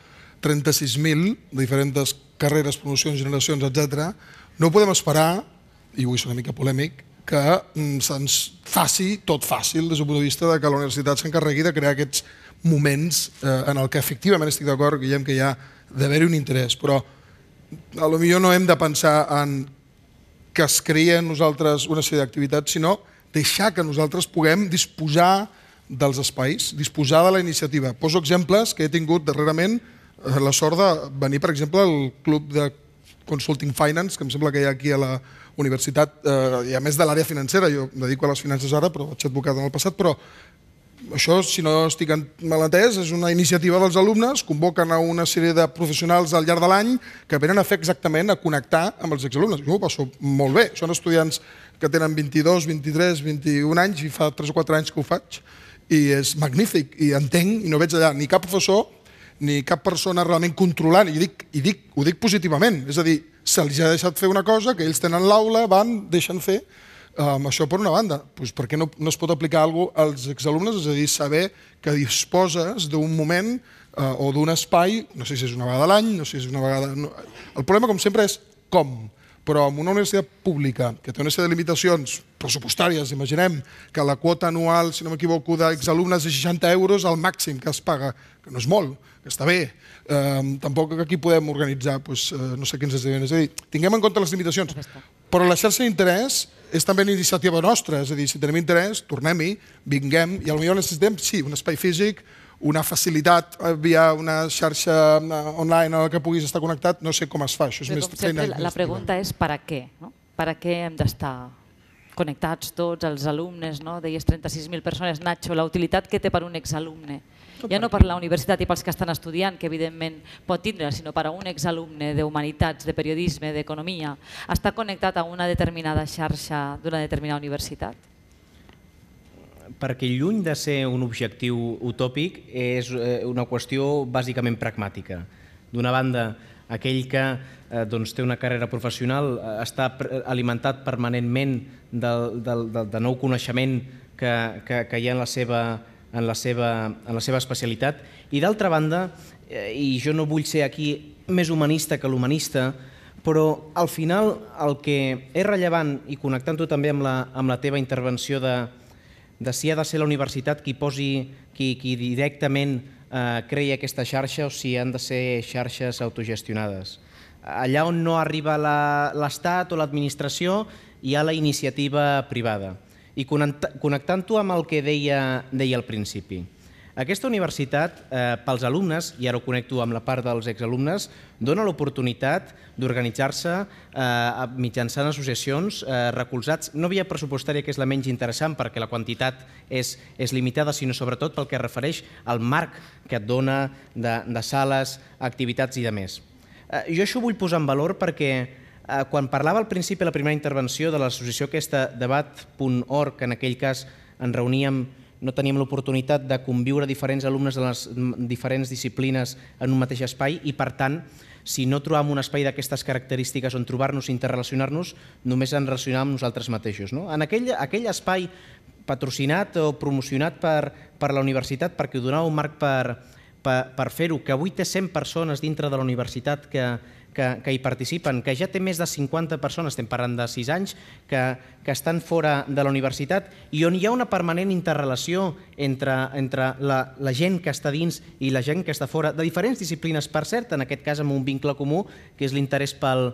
36.000 de diferents carreres, promocions, generacions, etc. No podem esperar, i vull ser una mica polèmic, que mm, se'ns faci tot fàcil des del punt de vista de que la universitat s'encarregui de crear aquests moments eh, en el que efectivament estic d'acord, Guillem, que hi ha d'haver-hi un interès, però a lo millor no hem de pensar en que es creï en nosaltres una sèrie d'activitats, sinó deixar que nosaltres puguem disposar dels espais, disposar de la iniciativa. Poso exemples que he tingut darrerament eh, la sort de venir, per exemple, al club de Consulting Finance, que em sembla que hi ha aquí a la universitat, eh, i a més de l'àrea financera, jo em dedico a les finances ara, però vaig advocat en el passat, però això, si no estic mal entès, és una iniciativa dels alumnes, convoquen a una sèrie de professionals al llarg de l'any que venen a fer exactament a connectar amb els exalumnes. Jo ho passo molt bé. Són estudiants que tenen 22, 23, 21 anys i fa 3 o 4 anys que ho faig i és magnífic i entenc i no veig allà ni cap professor ni cap persona realment controlant i, dic, i dic, ho dic positivament, és a dir, se'ls ha deixat fer una cosa que ells tenen l'aula, van, deixen fer Um, això per una banda, doncs perquè no, no es pot aplicar alguna cosa als exalumnes, és a dir, saber que disposes d'un moment eh, o d'un espai, no sé si és una vegada a l'any, no sé si és una vegada... No... El problema, com sempre, és com. Però en una universitat pública, que té una sèrie de limitacions pressupostàries, imaginem que la quota anual, si no m'equivoco, d'exalumnes és 60 euros al màxim que es paga, que no és molt, que està bé. Eh, tampoc aquí podem organitzar doncs, uh, no sé quins esdeveniments. És a dir, tinguem en compte les limitacions. Però la xarxa d'interès és també una iniciativa nostra, és a dir, si tenim interès, tornem-hi, vinguem, i potser necessitem, sí, un espai físic, una facilitat eh, via una xarxa eh, online a la que puguis estar connectat, no sé com es fa, això és més feina. la pregunta és per a què, no? Per a què hem d'estar connectats tots els alumnes, no? deies 36.000 persones, Nacho, la utilitat que té per un exalumne ja no per la universitat i pels que estan estudiant, que evidentment pot tindre, sinó per a un exalumne d'Humanitats, de Periodisme, d'Economia, està connectat a una determinada xarxa d'una determinada universitat? perquè lluny de ser un objectiu utòpic és eh, una qüestió bàsicament pragmàtica. D'una banda, aquell que eh, doncs, té una carrera professional eh, està alimentat permanentment del, del, del, de nou coneixement que, que, que hi ha en la seva en la seva, en la seva especialitat. I d'altra banda, eh, i jo no vull ser aquí més humanista que l'humanista, però al final el que és rellevant, i connectant-ho també amb la, amb la teva intervenció de, de si ha de ser la universitat qui posi, qui, qui directament eh, creï aquesta xarxa o si han de ser xarxes autogestionades. Allà on no arriba l'Estat o l'administració hi ha la iniciativa privada. I connectant-ho amb el que deia, deia al principi, aquesta universitat, eh, pels alumnes, i ara ho connecto amb la part dels exalumnes, dona l'oportunitat d'organitzar-se eh, mitjançant associacions eh, recolzats, no via pressupostària, que és la menys interessant perquè la quantitat és, és limitada, sinó sobretot pel que refereix al marc que et dona de, de sales, activitats i de més. Eh, jo això ho vull posar en valor perquè Eh, quan parlava al principi, la primera intervenció de l'associació aquesta debat.org, en aquell cas en reuníem no teníem l'oportunitat de conviure diferents alumnes de les diferents disciplines en un mateix espai i, per tant, si no trobam un espai d'aquestes característiques on trobar-nos i interrelacionar-nos, només ens relacionàvem amb nosaltres mateixos. No? En aquell, aquell espai patrocinat o promocionat per, per la universitat perquè donava un marc per, per, per fer-ho, que avui té 100 persones dintre de la universitat que, que, que hi participen, que ja té més de 50 persones, estem parlant de 6 anys, que, que estan fora de la universitat i on hi ha una permanent interrelació entre, entre la, la gent que està dins i la gent que està fora, de diferents disciplines, per cert, en aquest cas amb un vincle comú, que és l'interès pel,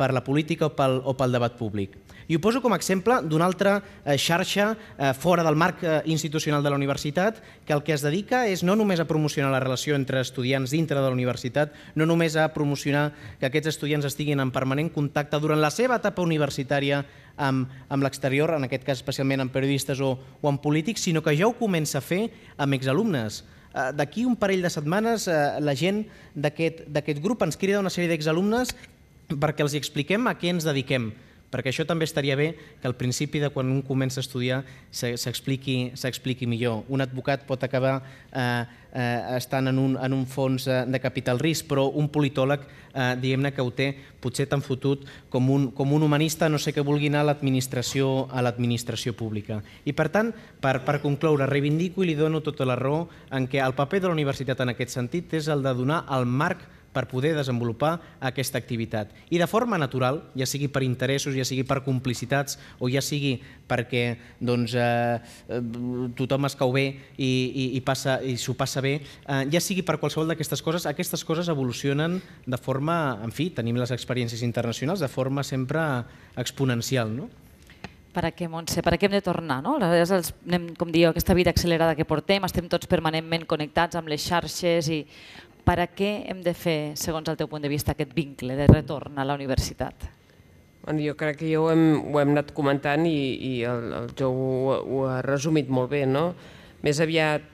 per la política o pel, o pel debat públic. I ho poso com a exemple d'una altra eh, xarxa eh, fora del marc eh, institucional de la universitat que el que es dedica és no només a promocionar la relació entre estudiants dintre de la universitat, no només a promocionar que aquests estudiants estiguin en permanent contacte durant la seva etapa universitària amb, amb l'exterior, en aquest cas especialment amb periodistes o, o amb polítics, sinó que ja ho comença a fer amb exalumnes. D'aquí un parell de setmanes la gent d'aquest grup ens crida una sèrie d'exalumnes perquè els expliquem a què ens dediquem, perquè això també estaria bé que al principi de quan un comença a estudiar s'expliqui millor. Un advocat pot acabar eh, eh estant en un, en un fons eh, de capital risc, però un politòleg, eh, diguem-ne que ho té potser tan fotut com un, com un humanista, no sé què vulgui anar a l'administració a l'administració pública. I per tant, per, per concloure, reivindico i li dono tota la raó en què el paper de la universitat en aquest sentit és el de donar el marc per poder desenvolupar aquesta activitat. I de forma natural, ja sigui per interessos, ja sigui per complicitats o ja sigui perquè doncs, eh, eh tothom es cau bé i, i, passa, i s'ho passa bé, eh, ja sigui per qualsevol d'aquestes coses, aquestes coses evolucionen de forma, en fi, tenim les experiències internacionals de forma sempre exponencial. No? Per a què, Montse? Per a què hem de tornar? No? els, com diu, aquesta vida accelerada que portem, estem tots permanentment connectats amb les xarxes i per a què hem de fer, segons el teu punt de vista, aquest vincle de retorn a la universitat? Bueno, jo crec que ja ho hem, ho hem anat comentant i, i el, el Jo ho, ho ha resumit molt bé. No? Més aviat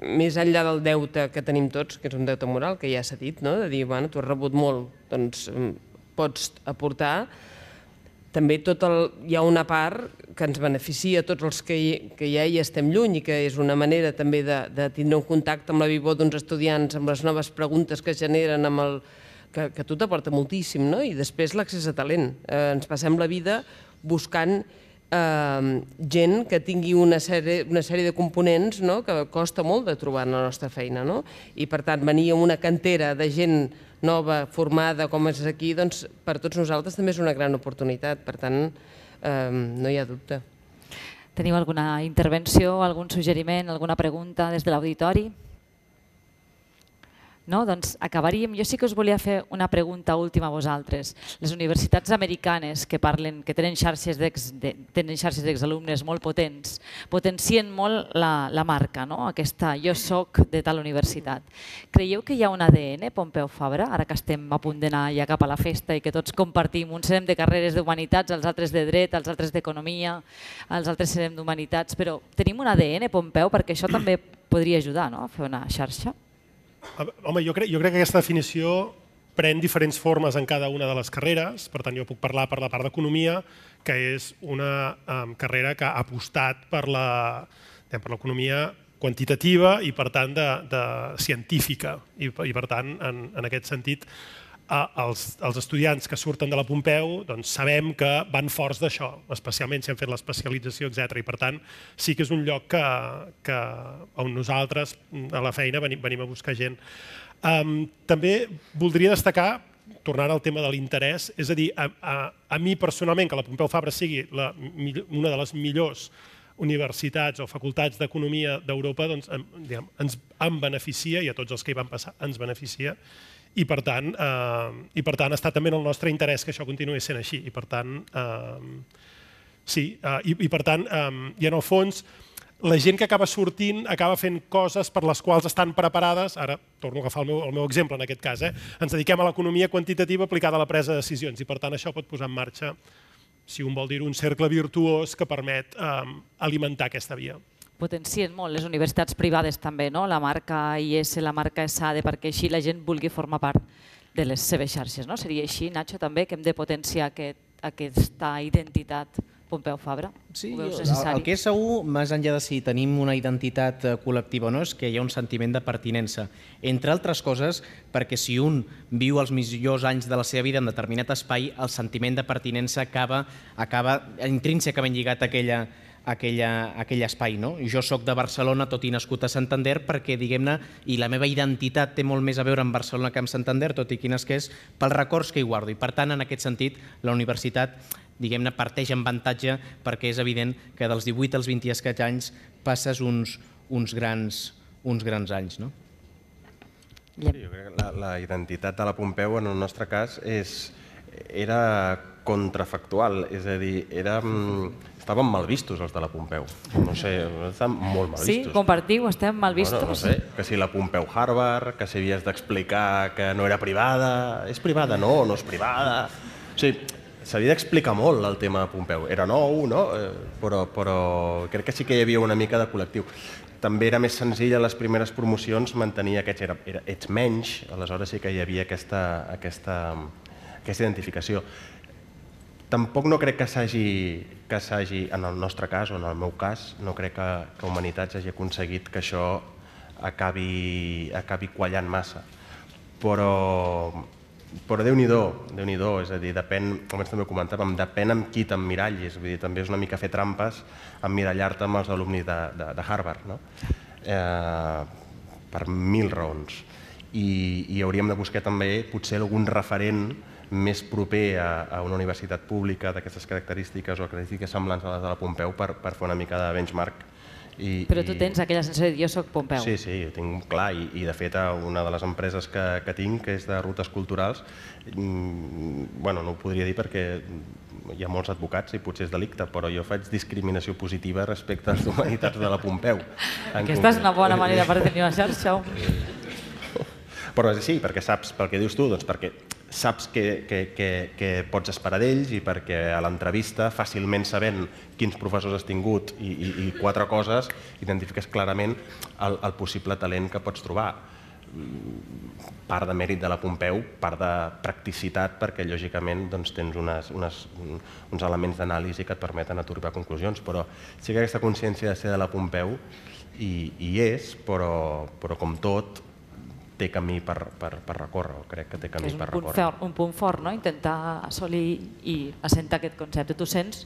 més enllà del deute que tenim tots, que és un deute moral, que ja s'ha dit, no? de dir, bueno, tu has rebut molt, doncs pots aportar, també tot el, hi ha una part que ens beneficia a tots els que hi, que ja hi estem lluny i que és una manera també de, de tindre un contacte amb la vivó d'uns estudiants, amb les noves preguntes que generen, amb el, que, que tu t'aporta moltíssim, no? I després l'accés a talent. Eh, ens passem la vida buscant eh, gent que tingui una sèrie, una sèrie de components no? que costa molt de trobar en la nostra feina, no? I per tant, venir amb una cantera de gent nova, formada com és aquí, doncs per tots nosaltres també és una gran oportunitat, per tant ehm, no hi ha dubte. Teniu alguna intervenció, algun suggeriment, alguna pregunta des de l'auditori? No? Doncs acabaríem. Jo sí que us volia fer una pregunta última a vosaltres. Les universitats americanes que parlen, que tenen xarxes tenen xarxes d'exalumnes molt potents, potencien molt la, la marca, no? aquesta jo sóc de tal universitat. Creieu que hi ha un ADN, Pompeu Fabra, ara que estem a punt d'anar ja cap a la festa i que tots compartim, uns serem de carreres d'humanitats, els altres de dret, els altres d'economia, els altres serem d'humanitats, però tenim un ADN, Pompeu, perquè això també podria ajudar no? a fer una xarxa? Home, jo crec, jo crec que aquesta definició pren diferents formes en cada una de les carreres, per tant jo puc parlar per la part d'economia, que és una um, carrera que ha apostat per la per l'economia quantitativa i per tant de, de científica i, i per tant en, en aquest sentit els, els estudiants que surten de la Pompeu doncs sabem que van forts d'això, especialment si han fet l'especialització, etc. I per tant, sí que és un lloc que, que on nosaltres a la feina venim, venim a buscar gent. Um, també voldria destacar tornant al tema de l'interès, és a dir, a, a, a mi personalment, que la Pompeu Fabra sigui la, una de les millors universitats o facultats d'economia d'Europa, doncs, diguem, ens en beneficia, i a tots els que hi van passar ens beneficia, i per tant, eh, i per tant està també en el nostre interès que això continuï sent així i per tant eh, sí, eh, i, i per tant eh, i en el fons la gent que acaba sortint acaba fent coses per les quals estan preparades, ara torno a agafar el meu, el meu exemple en aquest cas, eh? ens dediquem a l'economia quantitativa aplicada a la presa de decisions i per tant això pot posar en marxa, si un vol dir un cercle virtuós que permet eh, alimentar aquesta via potencien molt les universitats privades també, no? la marca IS, la marca SADE, perquè així la gent vulgui formar part de les seves xarxes. No? Seria així, Nacho, també, que hem de potenciar aquest, aquesta identitat Pompeu Fabra? Sí, El, el que és segur, més enllà de si tenim una identitat eh, col·lectiva o no, és que hi ha un sentiment de pertinença. Entre altres coses, perquè si un viu els millors anys de la seva vida en determinat espai, el sentiment de pertinença acaba, acaba intrínsecament lligat a aquella, aquella, aquell espai. No? Jo sóc de Barcelona, tot i nascut a Santander, perquè, diguem-ne, i la meva identitat té molt més a veure amb Barcelona que amb Santander, tot i quines que és, pels records que hi guardo. I, per tant, en aquest sentit, la universitat diguem-ne, parteix en avantatge perquè és evident que dels 18 als 20 i escaig anys passes uns, uns, grans, uns grans anys. No? Sí, jo crec que la, la identitat de la Pompeu, en el nostre cas, és, era contrafactual, és a dir, érem, estaven mal vistos els de la Pompeu. No sé, estan molt mal vistos. Sí, compartiu, estem mal vistos. Bueno, no sé, que si la Pompeu Harvard, que si havies d'explicar que no era privada, és privada, no, no és privada. O sigui, s'havia d'explicar molt el tema de Pompeu. Era nou, no? Eh, però, però crec que sí que hi havia una mica de col·lectiu. També era més senzill a les primeres promocions mantenir aquests, era, era, ets menys, aleshores sí que hi havia aquesta, aquesta, aquesta identificació. Tampoc no crec que s'hagi, que s'hagi, en el nostre cas o en el meu cas, no crec que, que Humanitats hagi aconseguit que això acabi, acabi quallant massa. Però, però Déu-n'hi-do, déu nhi és a dir, depèn, com també ho comentàvem, depèn amb qui t'emmirallis, vull dir, també és una mica fer trampes emmirallar-te amb els alumnis de, de, de Harvard, no? Eh, per mil raons. I, I hauríem de buscar també potser algun referent més proper a, a una universitat pública d'aquestes característiques o característiques semblants a les de la Pompeu per, per fer una mica de benchmark. I, Però tu tens aquella sensació de jo sóc Pompeu. Sí, sí, ho tinc clar i, i de fet una de les empreses que, que tinc, que és de rutes culturals, mm, bueno, no ho podria dir perquè hi ha molts advocats i potser és delicte, però jo faig discriminació positiva respecte a les humanitats de la Pompeu. Aquesta és una bona manera per tenir una xarxa. <laughs> Però sí, perquè saps, pel que dius tu, doncs perquè saps que, que, que, que pots esperar d'ells i perquè a l'entrevista, fàcilment sabent quins professors has tingut i, i, i quatre coses, identifiques clarament el, el possible talent que pots trobar part de mèrit de la Pompeu, part de practicitat, perquè lògicament doncs, tens unes, unes, uns elements d'anàlisi que et permeten atorgar conclusions, però sí que aquesta consciència de ser de la Pompeu i, i és, però, però com tot, té camí per, per, per recórrer, crec que té camí és per recórrer. Fort, un punt fort, no? intentar assolir i assentar aquest concepte. Tu sents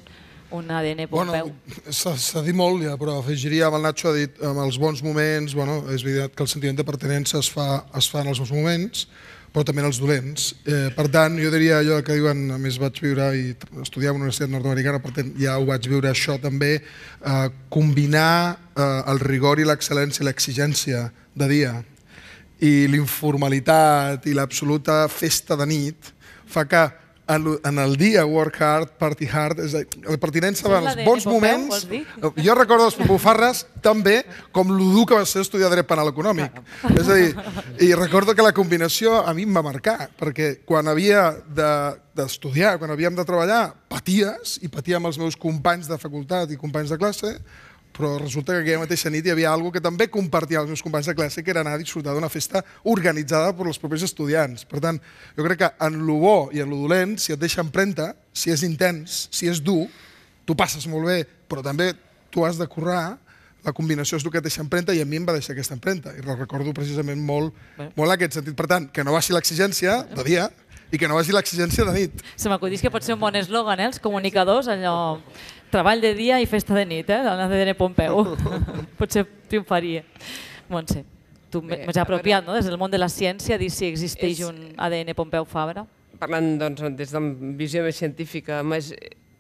un ADN pompeu? Bueno, S'ha dit molt, ja, però afegiria, el Nacho ha dit, amb els bons moments, bueno, és veritat que el sentiment de pertinença es fa, es fa en els bons moments, però també en els dolents. Eh, per tant, jo diria allò que diuen, a més vaig viure i estudiar a una universitat nord-americana, per tant ja ho vaig viure això també, eh, combinar eh, el rigor i l'excel·lència i l'exigència de dia, i l'informalitat i l'absoluta festa de nit fa que en el dia work hard, party hard, és a dir, la pertinença dels de bons moments... Eh, jo recordo les bufarres també com el dur que va ser estudiar dret penal econòmic. És a dir, i recordo que la combinació a mi em va marcar, perquè quan havia d'estudiar, quan havíem de treballar, paties, i patia amb els meus companys de facultat i companys de classe, però resulta que aquella mateixa nit hi havia algo que també compartia els meus companys de classe, que era anar a disfrutar d'una festa organitzada per els propers estudiants. Per tant, jo crec que en lo bo i en lo dolent, si et deixa emprenta, si és intens, si és dur, tu passes molt bé, però també tu has de currar la combinació és el que et deixa emprenta i a mi em va deixar aquesta emprenta. I el recordo precisament molt, molt en aquest sentit. Per tant, que no baixi l'exigència de dia, i que no vagi l'exigència de nit. Se m'acudís que pot ser un bon eslògan, eh, els comunicadors, allò treball de dia i festa de nit, eh, de l'ADN Pompeu. <laughs> Potser triomfaria. Montse, tu m'has apropiat veure... no? des del món de la ciència dir si existeix és... un ADN Pompeu Fabra. Parlant doncs, des de visió més científica, més,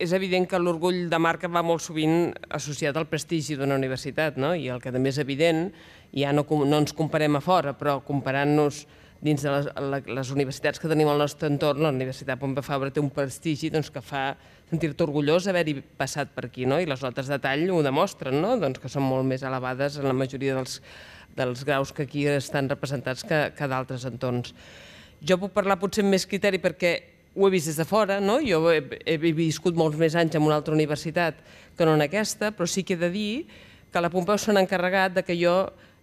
és evident que l'orgull de marca va molt sovint associat al prestigi d'una universitat, no? i el que també és evident, ja no, no ens comparem a fora, però comparant-nos dins de les, les universitats que tenim al nostre entorn, la Universitat Pompeu Fabra té un prestigi doncs, que fa sentir-te orgullós haver-hi passat per aquí, no? i les notes de tall ho demostren, no? doncs que són molt més elevades en la majoria dels, dels graus que aquí estan representats que, que d'altres entorns. Jo puc parlar potser amb més criteri perquè ho he vist des de fora, no? jo he, he viscut molts més anys en una altra universitat que no en aquesta, però sí que he de dir que la Pompeu s'han encarregat de que jo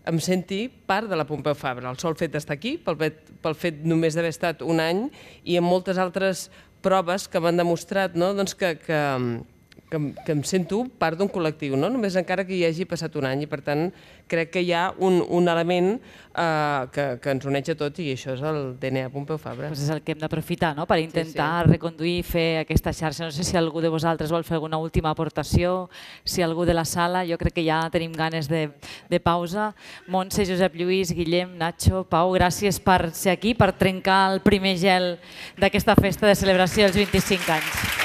em senti part de la Pompeu Fabra. El sol fet d'estar aquí, pel fet, pel fet només d'haver estat un any, i en moltes altres proves que m'han demostrat no? doncs que, que, que, que em sento part d'un col·lectiu, no? només encara que hi hagi passat un any, i per tant crec que hi ha un, un element eh, que, que ens uneix a tots i això és el DNA Pompeu Fabra. Pues és el que hem d'aprofitar no? per intentar sí, sí. reconduir i fer aquesta xarxa. No sé si algú de vosaltres vol fer alguna última aportació, si algú de la sala, jo crec que ja tenim ganes de, de pausa. Montse, Josep Lluís, Guillem, Nacho, Pau, gràcies per ser aquí, per trencar el primer gel d'aquesta festa de celebració dels 25 anys.